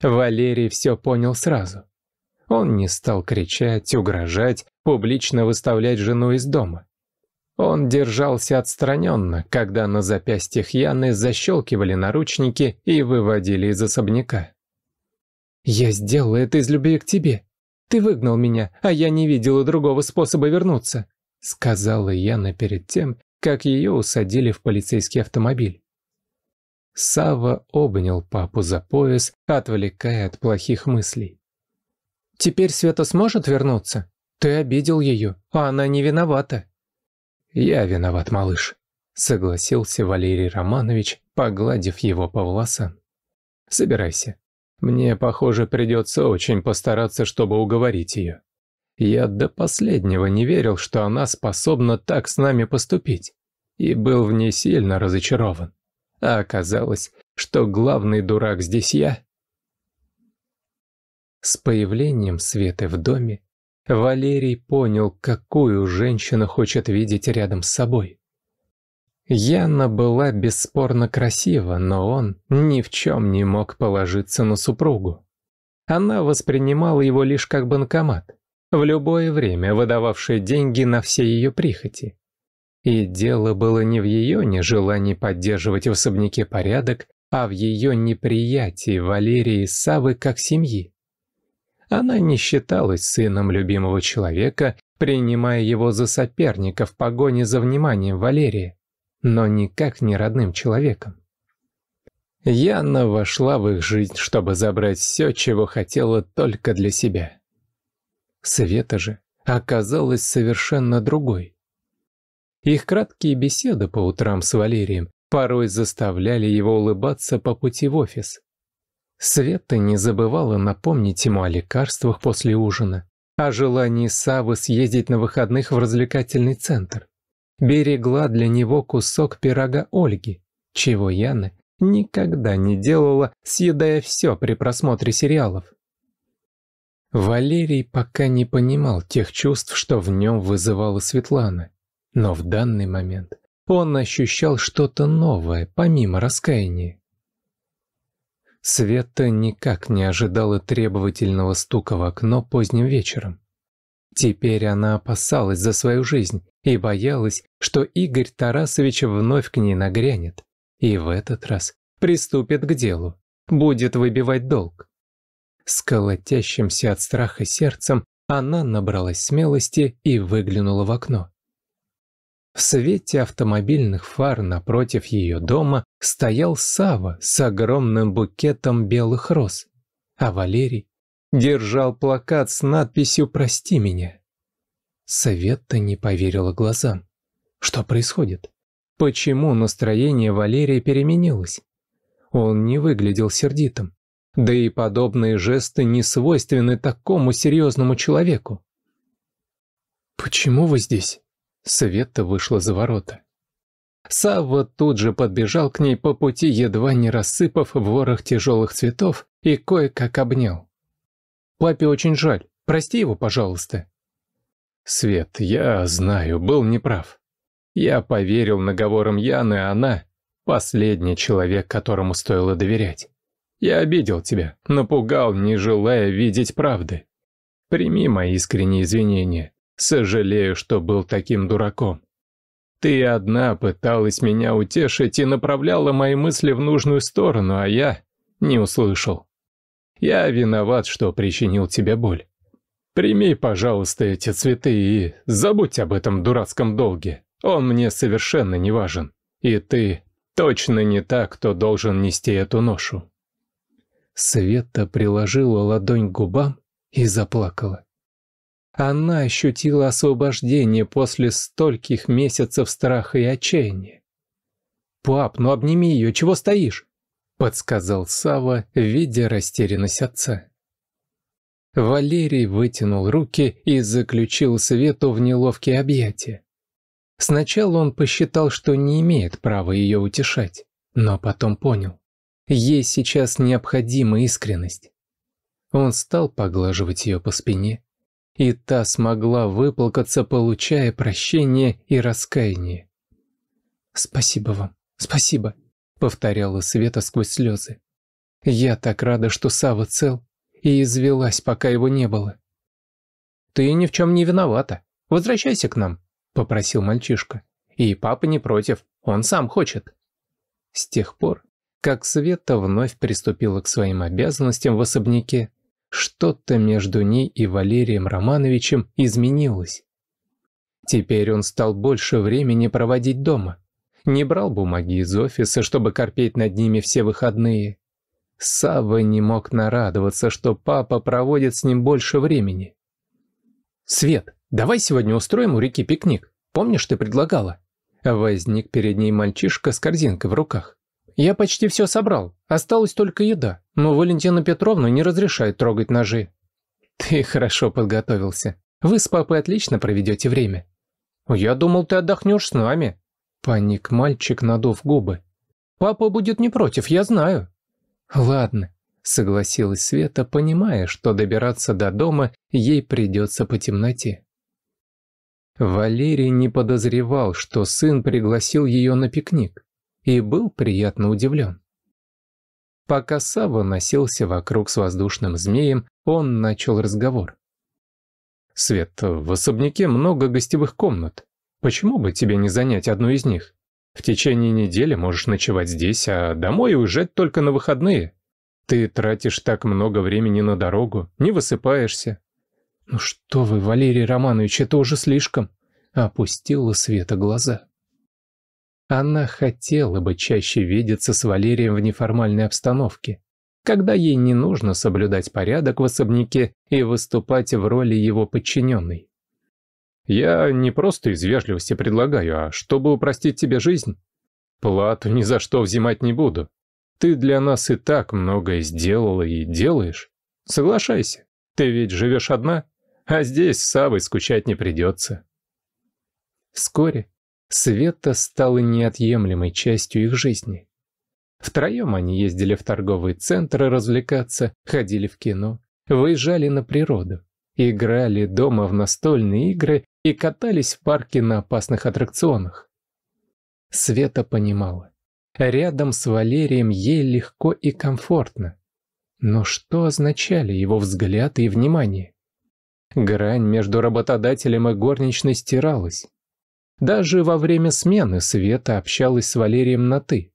Валерий все понял сразу. Он не стал кричать, угрожать, публично выставлять жену из дома. Он держался отстраненно, когда на запястьях Яны защелкивали наручники и выводили из особняка. «Я сделала это из любви к тебе. Ты выгнал меня, а я не видела другого способа вернуться», сказала Яна перед тем, как ее усадили в полицейский автомобиль. Сава обнял папу за пояс, отвлекая от плохих мыслей. Теперь Света сможет вернуться? Ты обидел ее, а она не виновата». «Я виноват, малыш», — согласился Валерий Романович, погладив его по волосам. «Собирайся. Мне, похоже, придется очень постараться, чтобы уговорить ее. Я до последнего не верил, что она способна так с нами поступить, и был в ней сильно разочарован. А оказалось, что главный дурак здесь я, с появлением Светы в доме Валерий понял, какую женщину хочет видеть рядом с собой. Яна была бесспорно красива, но он ни в чем не мог положиться на супругу. Она воспринимала его лишь как банкомат, в любое время выдававший деньги на все ее прихоти. И дело было не в ее нежелании поддерживать в особняке порядок, а в ее неприятии Валерии и Савы как семьи. Она не считалась сыном любимого человека, принимая его за соперника в погоне за вниманием Валерии, но никак не родным человеком. Яна вошла в их жизнь, чтобы забрать все, чего хотела только для себя. Света же оказалась совершенно другой. Их краткие беседы по утрам с Валерием порой заставляли его улыбаться по пути в офис. Света не забывала напомнить ему о лекарствах после ужина, о желании Савы съездить на выходных в развлекательный центр. Берегла для него кусок пирога Ольги, чего Яна никогда не делала, съедая все при просмотре сериалов. Валерий пока не понимал тех чувств, что в нем вызывала Светлана. Но в данный момент он ощущал что-то новое, помимо раскаяния. Света никак не ожидала требовательного стука в окно поздним вечером. Теперь она опасалась за свою жизнь и боялась, что Игорь Тарасович вновь к ней нагрянет. И в этот раз приступит к делу, будет выбивать долг. С от страха сердцем она набралась смелости и выглянула в окно. В свете автомобильных фар напротив ее дома стоял Сава с огромным букетом белых роз, а Валерий держал плакат с надписью «Прости меня». Света не поверила глазам. Что происходит? Почему настроение Валерия переменилось? Он не выглядел сердитым. Да и подобные жесты не свойственны такому серьезному человеку. «Почему вы здесь?» Света вышла за ворота. Савва тут же подбежал к ней по пути, едва не рассыпав в ворох тяжелых цветов, и кое-как обнял. «Папе очень жаль. Прости его, пожалуйста». «Свет, я знаю, был неправ. Я поверил наговорам Яны, а она — последний человек, которому стоило доверять. Я обидел тебя, напугал, не желая видеть правды. Прими мои искренние извинения. Сожалею, что был таким дураком. Ты одна пыталась меня утешить и направляла мои мысли в нужную сторону, а я не услышал. Я виноват, что причинил тебе боль. Прими, пожалуйста, эти цветы и забудь об этом дурацком долге. Он мне совершенно не важен. И ты точно не та, кто должен нести эту ношу. Света приложила ладонь к губам и заплакала. Она ощутила освобождение после стольких месяцев страха и отчаяния. «Пап, ну обними ее, чего стоишь?» – подсказал Сава, видя растерянность отца. Валерий вытянул руки и заключил Свету в неловкие объятия. Сначала он посчитал, что не имеет права ее утешать, но потом понял. Ей сейчас необходима искренность. Он стал поглаживать ее по спине, и та смогла выплакаться, получая прощение и раскаяние. «Спасибо вам, спасибо», — повторяла Света сквозь слезы. «Я так рада, что Сава цел и извелась, пока его не было». «Ты ни в чем не виновата. Возвращайся к нам», — попросил мальчишка. «И папа не против, он сам хочет». С тех пор, как Света вновь приступила к своим обязанностям в особняке, что-то между ней и Валерием Романовичем изменилось. Теперь он стал больше времени проводить дома. Не брал бумаги из офиса, чтобы корпеть над ними все выходные. Сава не мог нарадоваться, что папа проводит с ним больше времени. «Свет, давай сегодня устроим у реки пикник. Помнишь, ты предлагала?» Возник перед ней мальчишка с корзинкой в руках. Я почти все собрал, осталась только еда, но Валентина Петровна не разрешает трогать ножи. Ты хорошо подготовился. Вы с папой отлично проведете время. Я думал, ты отдохнешь с нами. Паник мальчик, надув губы. Папа будет не против, я знаю. Ладно, согласилась Света, понимая, что добираться до дома ей придется по темноте. Валерий не подозревал, что сын пригласил ее на пикник и был приятно удивлен. Пока Сава носился вокруг с воздушным змеем, он начал разговор. «Свет, в особняке много гостевых комнат. Почему бы тебе не занять одну из них? В течение недели можешь ночевать здесь, а домой уезжать только на выходные. Ты тратишь так много времени на дорогу, не высыпаешься». «Ну что вы, Валерий Романович, это уже слишком!» Опустила Света глаза. Она хотела бы чаще видеться с Валерием в неформальной обстановке, когда ей не нужно соблюдать порядок в особняке и выступать в роли его подчиненной. «Я не просто из вежливости предлагаю, а чтобы упростить тебе жизнь. Плату ни за что взимать не буду. Ты для нас и так многое сделала и делаешь. Соглашайся, ты ведь живешь одна, а здесь с Савой скучать не придется». Вскоре Света стала неотъемлемой частью их жизни. Втроем они ездили в торговые центры развлекаться, ходили в кино, выезжали на природу, играли дома в настольные игры и катались в парке на опасных аттракционах. Света понимала, рядом с Валерием ей легко и комфортно. Но что означали его взгляд и внимание? Грань между работодателем и горничной стиралась. Даже во время смены Света общалась с Валерием на «ты».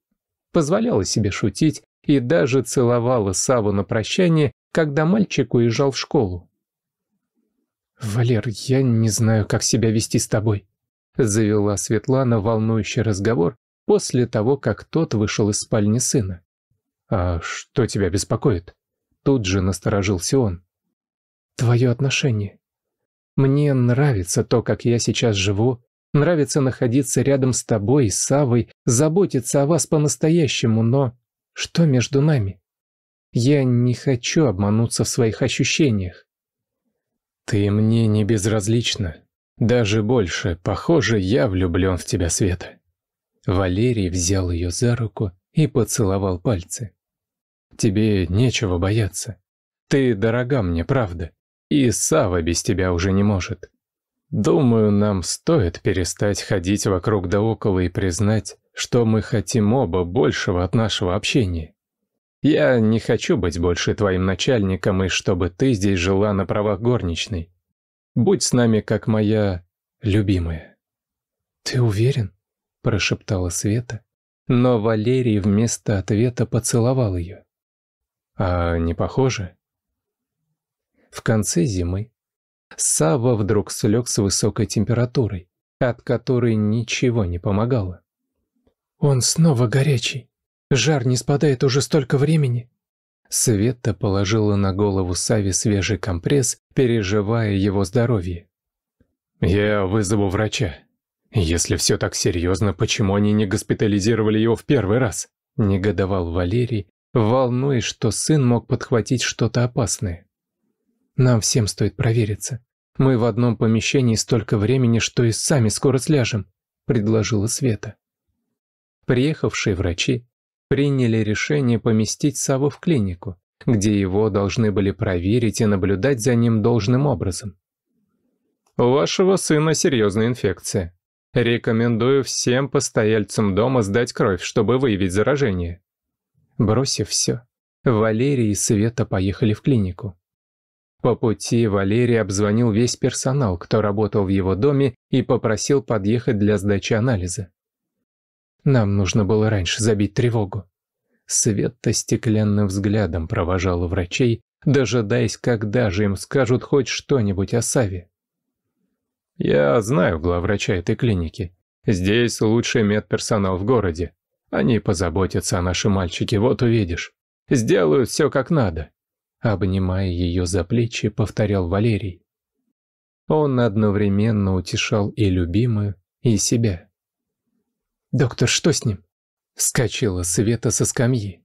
Позволяла себе шутить и даже целовала Саву на прощание, когда мальчик уезжал в школу. «Валер, я не знаю, как себя вести с тобой», — завела Светлана волнующий разговор после того, как тот вышел из спальни сына. «А что тебя беспокоит?» Тут же насторожился он. «Твое отношение. Мне нравится то, как я сейчас живу, Нравится находиться рядом с тобой и Савой, заботиться о вас по-настоящему, но что между нами? Я не хочу обмануться в своих ощущениях. Ты мне не безразлична. Даже больше, похоже, я влюблен в тебя, Света. Валерий взял ее за руку и поцеловал пальцы. Тебе нечего бояться. Ты дорога мне, правда. И Сава без тебя уже не может. Думаю, нам стоит перестать ходить вокруг да около и признать, что мы хотим оба большего от нашего общения. Я не хочу быть больше твоим начальником и чтобы ты здесь жила на правах горничной. Будь с нами, как моя любимая». «Ты уверен?» – прошептала Света, но Валерий вместо ответа поцеловал ее. «А не похоже?» В конце зимы Сава вдруг слег с высокой температурой, от которой ничего не помогало. «Он снова горячий. Жар не спадает уже столько времени». Света положила на голову Саве свежий компресс, переживая его здоровье. «Я вызову врача. Если все так серьезно, почему они не госпитализировали его в первый раз?» – негодовал Валерий, волнуясь, что сын мог подхватить что-то опасное. Нам всем стоит провериться. Мы в одном помещении столько времени, что и сами скоро сляжем», – предложила Света. Приехавшие врачи приняли решение поместить Саву в клинику, где его должны были проверить и наблюдать за ним должным образом. «У вашего сына серьезная инфекция. Рекомендую всем постояльцам дома сдать кровь, чтобы выявить заражение». Бросив все, Валерий и Света поехали в клинику. По пути Валерий обзвонил весь персонал, кто работал в его доме, и попросил подъехать для сдачи анализа. Нам нужно было раньше забить тревогу. Света стеклянным взглядом провожала врачей, дожидаясь, когда же им скажут хоть что-нибудь о Саве. «Я знаю главврача этой клиники. Здесь лучший медперсонал в городе. Они позаботятся о нашем мальчике, вот увидишь. Сделают все как надо», Обнимая ее за плечи, повторял Валерий. Он одновременно утешал и любимую, и себя. «Доктор, что с ним?» — вскочила Света со скамьи.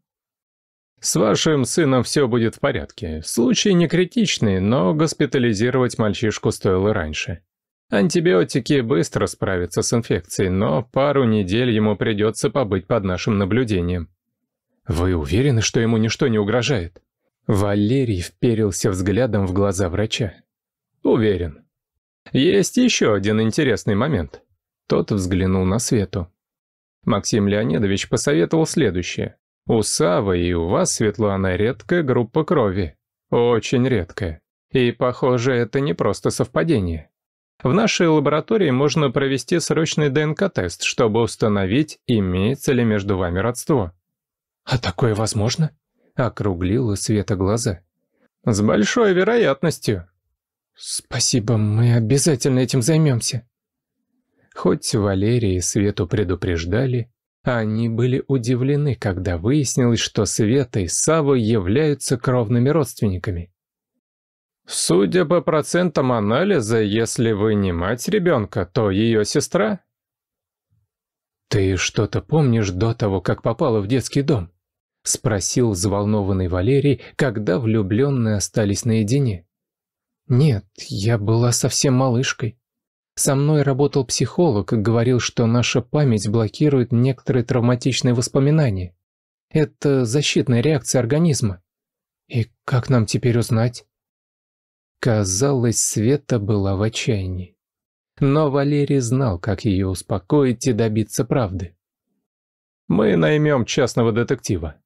«С вашим сыном все будет в порядке. Случай не критичный, но госпитализировать мальчишку стоило раньше. Антибиотики быстро справятся с инфекцией, но пару недель ему придется побыть под нашим наблюдением». «Вы уверены, что ему ничто не угрожает?» Валерий вперился взглядом в глаза врача. «Уверен. Есть еще один интересный момент». Тот взглянул на Свету. Максим Леонидович посоветовал следующее. «У Савы и у вас, Светлана, редкая группа крови. Очень редкая. И, похоже, это не просто совпадение. В нашей лаборатории можно провести срочный ДНК-тест, чтобы установить, имеется ли между вами родство». «А такое возможно?» округлила Света глаза. «С большой вероятностью». «Спасибо, мы обязательно этим займемся». Хоть Валерия и Свету предупреждали, они были удивлены, когда выяснилось, что Света и Сава являются кровными родственниками. «Судя по процентам анализа, если вы не мать ребенка, то ее сестра?» «Ты что-то помнишь до того, как попала в детский дом?» — спросил взволнованный Валерий, когда влюбленные остались наедине. «Нет, я была совсем малышкой. Со мной работал психолог, говорил, что наша память блокирует некоторые травматичные воспоминания. Это защитная реакция организма. И как нам теперь узнать?» Казалось, Света была в отчаянии. Но Валерий знал, как ее успокоить и добиться правды. «Мы наймем частного детектива»,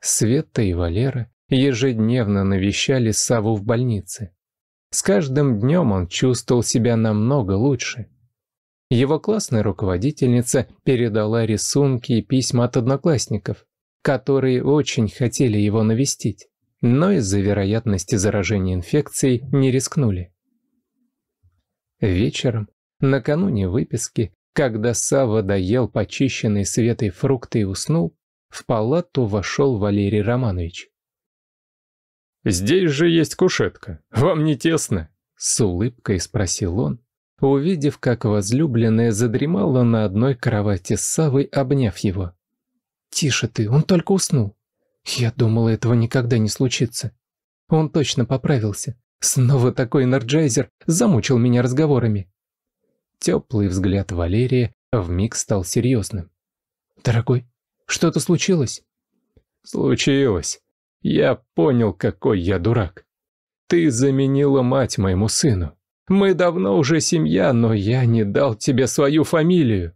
Света и Валера ежедневно навещали Саву в больнице. С каждым днем он чувствовал себя намного лучше. Его классная руководительница передала рисунки и письма от одноклассников, которые очень хотели его навестить, но из-за вероятности заражения инфекцией не рискнули. Вечером, накануне выписки, когда Сава доел почищенные светой фрукты и уснул, в палату вошел Валерий Романович. «Здесь же есть кушетка. Вам не тесно?» С улыбкой спросил он, увидев, как возлюбленная задремала на одной кровати с Савой, обняв его. «Тише ты, он только уснул. Я думала, этого никогда не случится. Он точно поправился. Снова такой энерджайзер замучил меня разговорами». Теплый взгляд Валерия вмиг стал серьезным. «Дорогой, что-то случилось?» «Случилось. Я понял, какой я дурак. Ты заменила мать моему сыну. Мы давно уже семья, но я не дал тебе свою фамилию».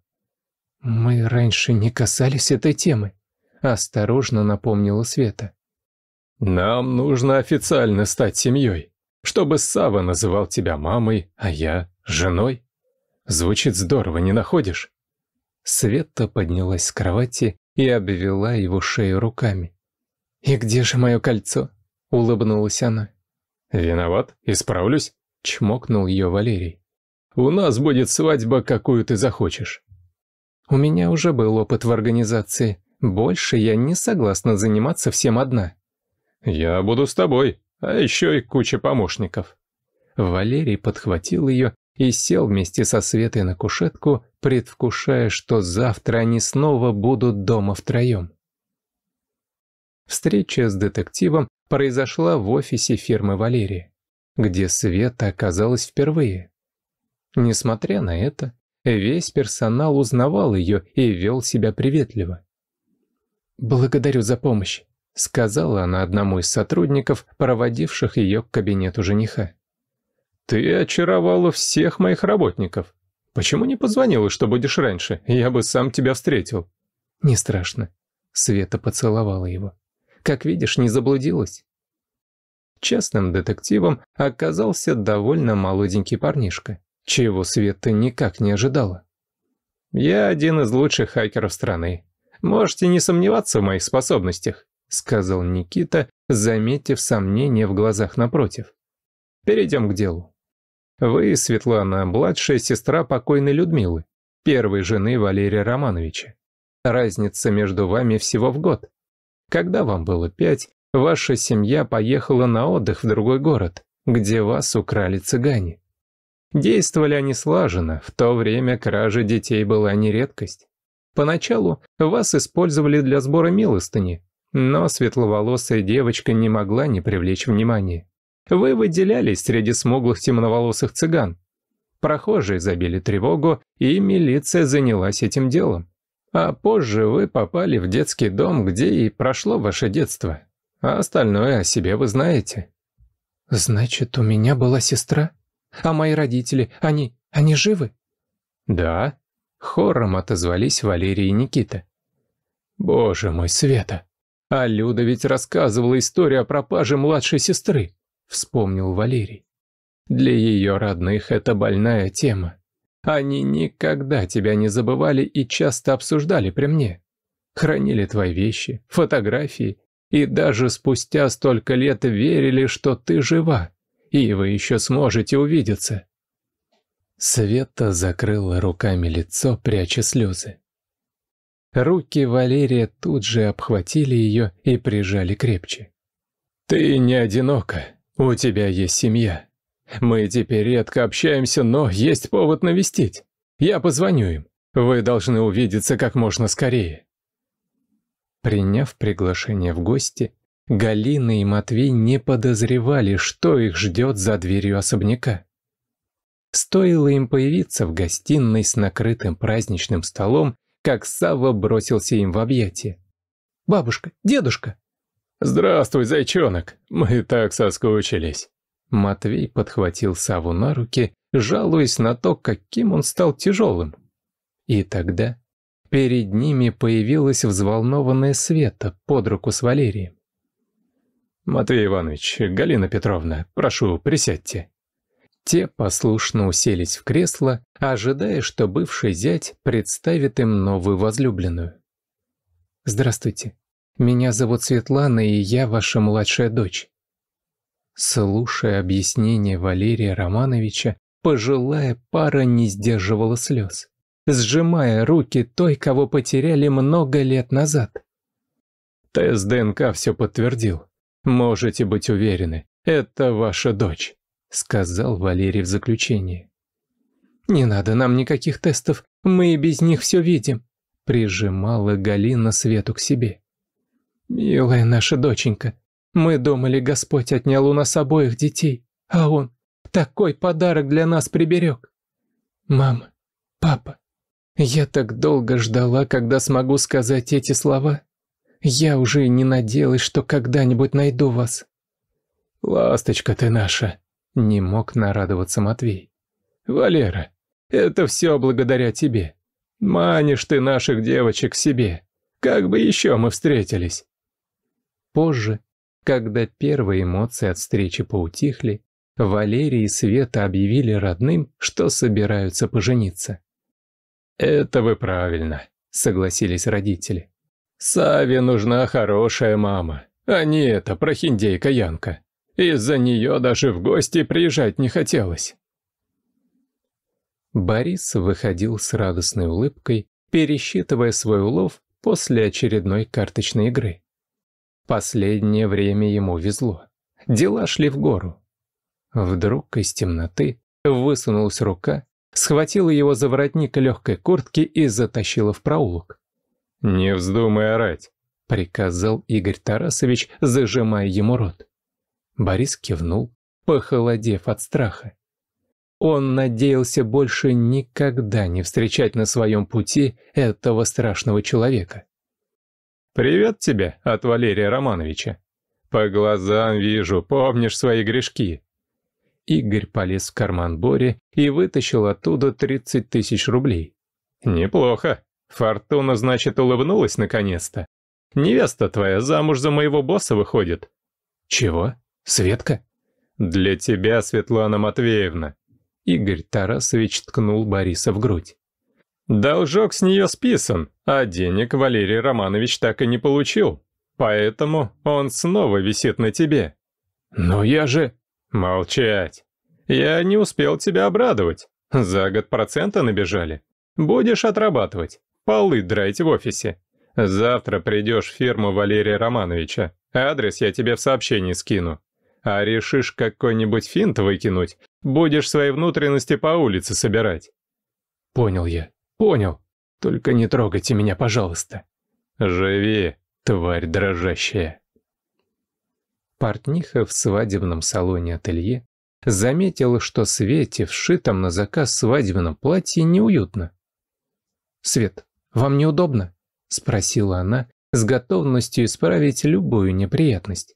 «Мы раньше не касались этой темы», — осторожно напомнила Света. «Нам нужно официально стать семьей, чтобы Сава называл тебя мамой, а я — женой. Звучит здорово, не находишь?» Света поднялась с кровати и обвела его шею руками. «И где же мое кольцо?» — улыбнулась она. «Виноват, исправлюсь», — чмокнул ее Валерий. «У нас будет свадьба, какую ты захочешь». «У меня уже был опыт в организации. Больше я не согласна заниматься всем одна». «Я буду с тобой, а еще и куча помощников». Валерий подхватил ее и сел вместе со Светой на кушетку, предвкушая, что завтра они снова будут дома втроем. Встреча с детективом произошла в офисе фирмы Валерии, где Света оказалась впервые. Несмотря на это, весь персонал узнавал ее и вел себя приветливо. «Благодарю за помощь», — сказала она одному из сотрудников, проводивших ее к кабинету жениха. «Ты очаровала всех моих работников. Почему не позвонила, что будешь раньше? Я бы сам тебя встретил». «Не страшно». Света поцеловала его. «Как видишь, не заблудилась». Частным детективом оказался довольно молоденький парнишка, чего Света никак не ожидала. «Я один из лучших хакеров страны. Можете не сомневаться в моих способностях», сказал Никита, заметив сомнение в глазах напротив. «Перейдем к делу». Вы, Светлана, младшая сестра покойной Людмилы, первой жены Валерия Романовича. Разница между вами всего в год. Когда вам было пять, ваша семья поехала на отдых в другой город, где вас украли цыгане. Действовали они слаженно, в то время кража детей была не редкость. Поначалу вас использовали для сбора милостыни, но светловолосая девочка не могла не привлечь внимания. Вы выделялись среди смуглых темноволосых цыган. Прохожие забили тревогу, и милиция занялась этим делом. А позже вы попали в детский дом, где и прошло ваше детство. А остальное о себе вы знаете. Значит, у меня была сестра? А мои родители, они, они живы? Да. Хором отозвались Валерий и Никита. Боже мой, Света! А Люда ведь рассказывала историю о пропаже младшей сестры вспомнил Валерий. Для ее родных это больная тема. Они никогда тебя не забывали и часто обсуждали при мне. Хранили твои вещи, фотографии и даже спустя столько лет верили, что ты жива, и вы еще сможете увидеться. Света закрыла руками лицо, пряча слезы. Руки Валерия тут же обхватили ее и прижали крепче. «Ты не одинока», у тебя есть семья. Мы теперь редко общаемся, но есть повод навестить. Я позвоню им. Вы должны увидеться как можно скорее». Приняв приглашение в гости, Галина и Матвей не подозревали, что их ждет за дверью особняка. Стоило им появиться в гостиной с накрытым праздничным столом, как Сава бросился им в объятия. «Бабушка, дедушка, «Здравствуй, зайчонок! Мы так соскучились!» Матвей подхватил Саву на руки, жалуясь на то, каким он стал тяжелым. И тогда перед ними появилась взволнованная Света под руку с Валерием. «Матвей Иванович, Галина Петровна, прошу, присядьте». Те послушно уселись в кресло, ожидая, что бывший зять представит им новую возлюбленную. «Здравствуйте», меня зовут Светлана, и я ваша младшая дочь». Слушая объяснение Валерия Романовича, пожилая пара не сдерживала слез, сжимая руки той, кого потеряли много лет назад. Тест ДНК все подтвердил. Можете быть уверены, это ваша дочь, сказал Валерий в заключении. Не надо нам никаких тестов, мы и без них все видим, прижимала Галина Свету к себе. «Милая наша доченька, мы думали, Господь отнял у нас обоих детей, а Он такой подарок для нас приберег. Мама, папа, я так долго ждала, когда смогу сказать эти слова. Я уже и не надеялась, что когда-нибудь найду вас». «Ласточка ты наша», — не мог нарадоваться Матвей. «Валера, это все благодаря тебе. Манишь ты наших девочек себе. Как бы еще мы встретились?» Позже, когда первые эмоции от встречи поутихли, Валерий и Света объявили родным, что собираются пожениться. «Это вы правильно», — согласились родители. «Саве нужна хорошая мама, а не эта прохиндейка Янка. Из-за нее даже в гости приезжать не хотелось». Борис выходил с радостной улыбкой, пересчитывая свой улов после очередной карточной игры. Последнее время ему везло. Дела шли в гору. Вдруг из темноты высунулась рука, схватила его за воротник легкой куртки и затащила в проулок. «Не вздумай орать», — приказал Игорь Тарасович, зажимая ему рот. Борис кивнул, похолодев от страха. Он надеялся больше никогда не встречать на своем пути этого страшного человека. «Привет тебе от Валерия Романовича. По глазам вижу, помнишь свои грешки». Игорь полез в карман Бори и вытащил оттуда 30 тысяч рублей. «Неплохо. Фортуна, значит, улыбнулась наконец-то. Невеста твоя замуж за моего босса выходит». «Чего? Светка?» «Для тебя, Светлана Матвеевна». Игорь Тарасович ткнул Бориса в грудь. Должок с нее списан, а денег Валерий Романович так и не получил. Поэтому он снова висит на тебе. Но я же... Молчать. Я не успел тебя обрадовать. За год процента набежали. Будешь отрабатывать. Полы драть в офисе. Завтра придешь в фирму Валерия Романовича. Адрес я тебе в сообщении скину. А решишь какой-нибудь финт выкинуть, будешь свои внутренности по улице собирать. Понял я. Понял. Только не трогайте меня, пожалуйста. Живи, тварь дрожащая. Портниха в свадебном салоне ателье заметила, что Свете, вшитом на заказ свадебном платье, неуютно. «Свет, вам неудобно?» — спросила она, с готовностью исправить любую неприятность.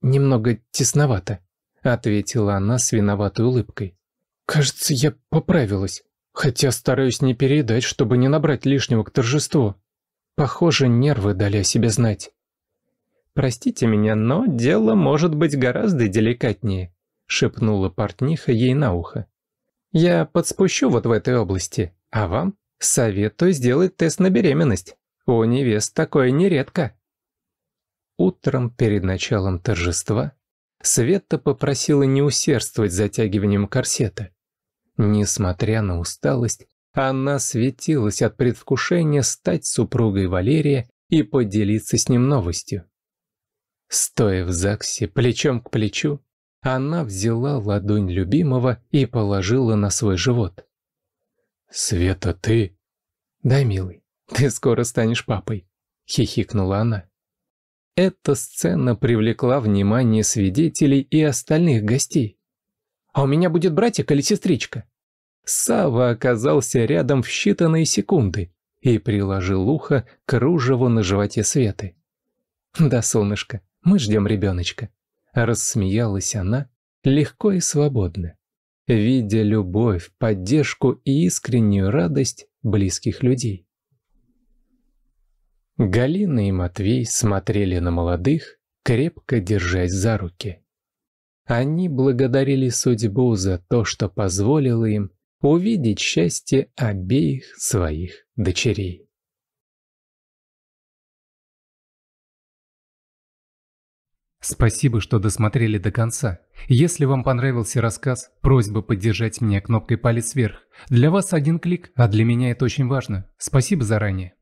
«Немного тесновато», — ответила она с виноватой улыбкой. «Кажется, я поправилась» хотя стараюсь не передать, чтобы не набрать лишнего к торжеству. Похоже, нервы дали о себе знать. «Простите меня, но дело может быть гораздо деликатнее», — шепнула портниха ей на ухо. «Я подспущу вот в этой области, а вам советую сделать тест на беременность. У невест такое нередко». Утром перед началом торжества Света попросила не усердствовать затягиванием корсета. Несмотря на усталость, она светилась от предвкушения стать супругой Валерия и поделиться с ним новостью. Стоя в ЗАГСе плечом к плечу, она взяла ладонь любимого и положила на свой живот. «Света, ты...» «Да, милый, ты скоро станешь папой», — хихикнула она. Эта сцена привлекла внимание свидетелей и остальных гостей. «А у меня будет братик или сестричка?» Сава оказался рядом в считанные секунды и приложил ухо к кружеву на животе Светы. «Да, солнышко, мы ждем ребеночка», — рассмеялась она легко и свободно, видя любовь, поддержку и искреннюю радость близких людей. Галина и Матвей смотрели на молодых, крепко держась за руки. Они благодарили судьбу за то, что позволило им увидеть счастье обеих своих дочерей. Спасибо, что досмотрели до конца. Если вам понравился рассказ, просьба поддержать меня кнопкой палец вверх. Для вас один клик, а для меня это очень важно. Спасибо заранее.